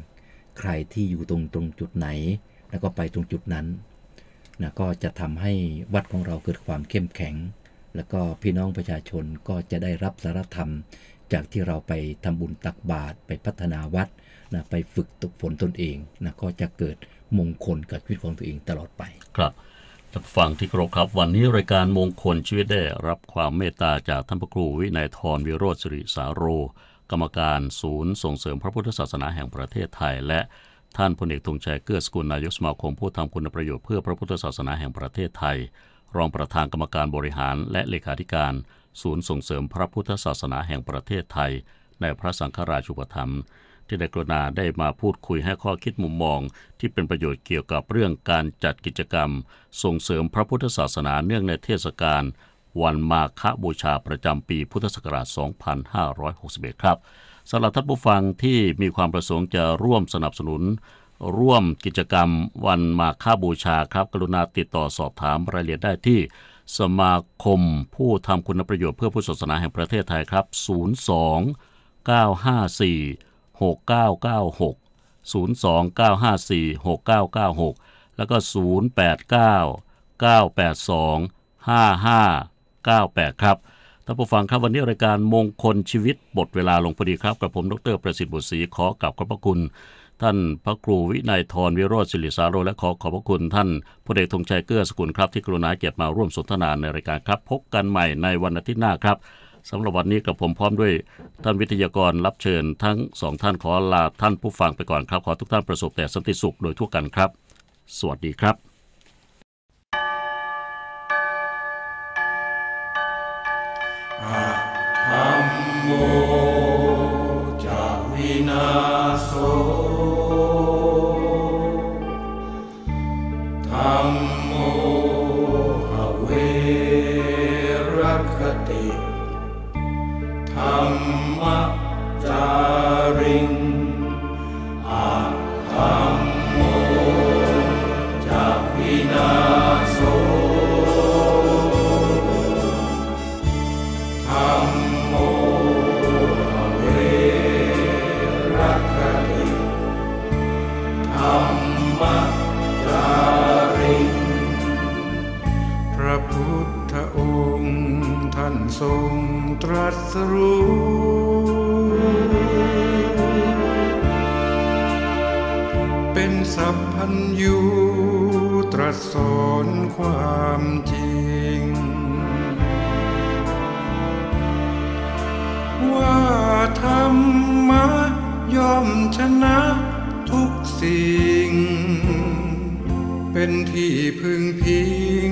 ใครที่อยู่ตรงตรงจุดไหนแล้วก็ไปตรงจุดนั้นนะก็จะทำให้วัดของเราเกิดความเข้มแข็ง แล้วก็พี่น้องประชาชนก็จะได้รับสารธรรม จากที่เราไปทำบุญตักบาตรไปพัฒนาวัดนะไปฝึกตกฝนตนเองนะก็จะเกิดมงคลกับชีวิตของตัวเองตลอดไปครับท่านฟังที่กรบครับวันนี้รายการมงคลชีวิตได้รับความเมตตาจากท่านพระครูวินัยทรวิโรธสิริสาโร กรรมการศูนย์ส่งเสริมพระพุทธศาสนาแห่งประเทศไทย และท่านพลเอกธงชัยเกื้อสกุลนายกสมาคม ผู้ทำคุณประโยชน์เพื่อพระพุทธศาสนาแห่งประเทศไทย รองประธานกรรมการบริหารและเลขาธิการ ศูนย์ส่งเสริมพระพุทธศาสนาแห่งประเทศไทย ในพระสังฆราชุปธรรมภที่ได้กรุณาได้มาพูดคุยให้ข้อคิดมุมมองที่เป็นประโยชน์เกี่ยวกับเรื่องการจัดกิจกรรม ส่งเสริมพระพุทธศาสนาเนื่องในเทศกาลวันมาฆบูชาประจำปีพุทธศักราช 2561 ครับสำหรับท่านผู้ฟังที่มีความประสงค์จะร่วมสนับสนุน ร่วมกิจกรรมวันมาฆบูชาครับ กรุณาติดต่อสอบถามรายละเอียดได้ที่สมาคมผู้ทำคุณประโยชน์เพื่อผู้ศาสนาแห่งประเทศไทยครับ 02 954 6996 02954 6996 แล้วก็ 089 982 5598 ครับท่านผู้ฟังครับวันนี้รายการมงคลชีวิตบทเวลาลงพอดีครับ กับผมดรประสิทธิ์บุตรศรีขอกลับขอบพระคุณ ท่านพระครูวินัยทรวิโรธศิริสาโร และขอขอบพระคุณท่านพระเดชธงชัยเกื้อสกุลครับที่กรุณาเกียรติมาร่วมสนทนานในรายการครับ พบกันใหม่ในวันอาทิตย์หน้าครับสำหรับวันนี้กับผมพร้อมด้วยท่านวิทยากรรับเชิญทั้งสองท่านขอลาท่านผู้ฟังไปก่อนครับ ขอทุกท่านประสบแต่สันติสุขโดยทั่วกันครับ สวัสดีครับธรรมโมจาวินาโสความจริง ว่าธรรมะยอมชนะทุกสิ่ง เป็นที่พึงพิง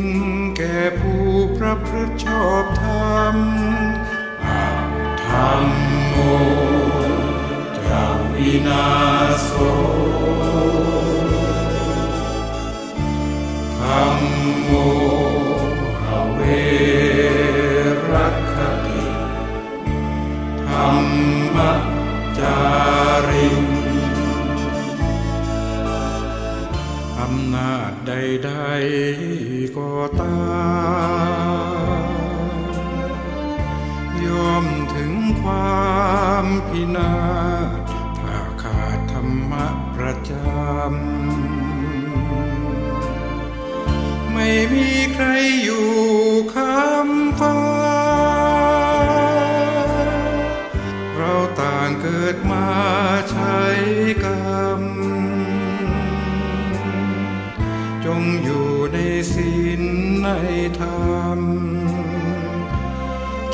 แก่ผู้ประพฤติชอบธรรมอธรรมโมจะวินาโสอำนาจใดๆก็ตามยอมถึงความพินาศถ้าขาดธรรมะประจำไม่มีใครอยู่ข้ามฟ้าเราต่างเกิดมาใช้กรรม จงอยู่ในศีลในธรรม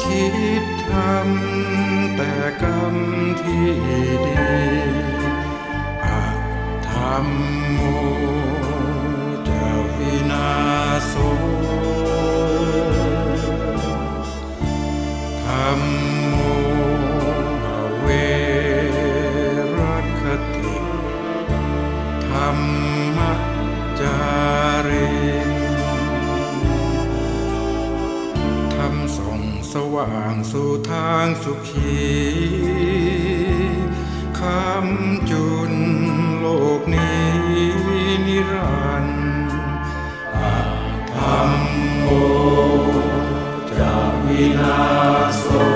คิดทำแต่กรรมที่ดีอาจทมสูมเวรคติจาริส่องสว่างสู่ทางสุขีคำจากวินาศ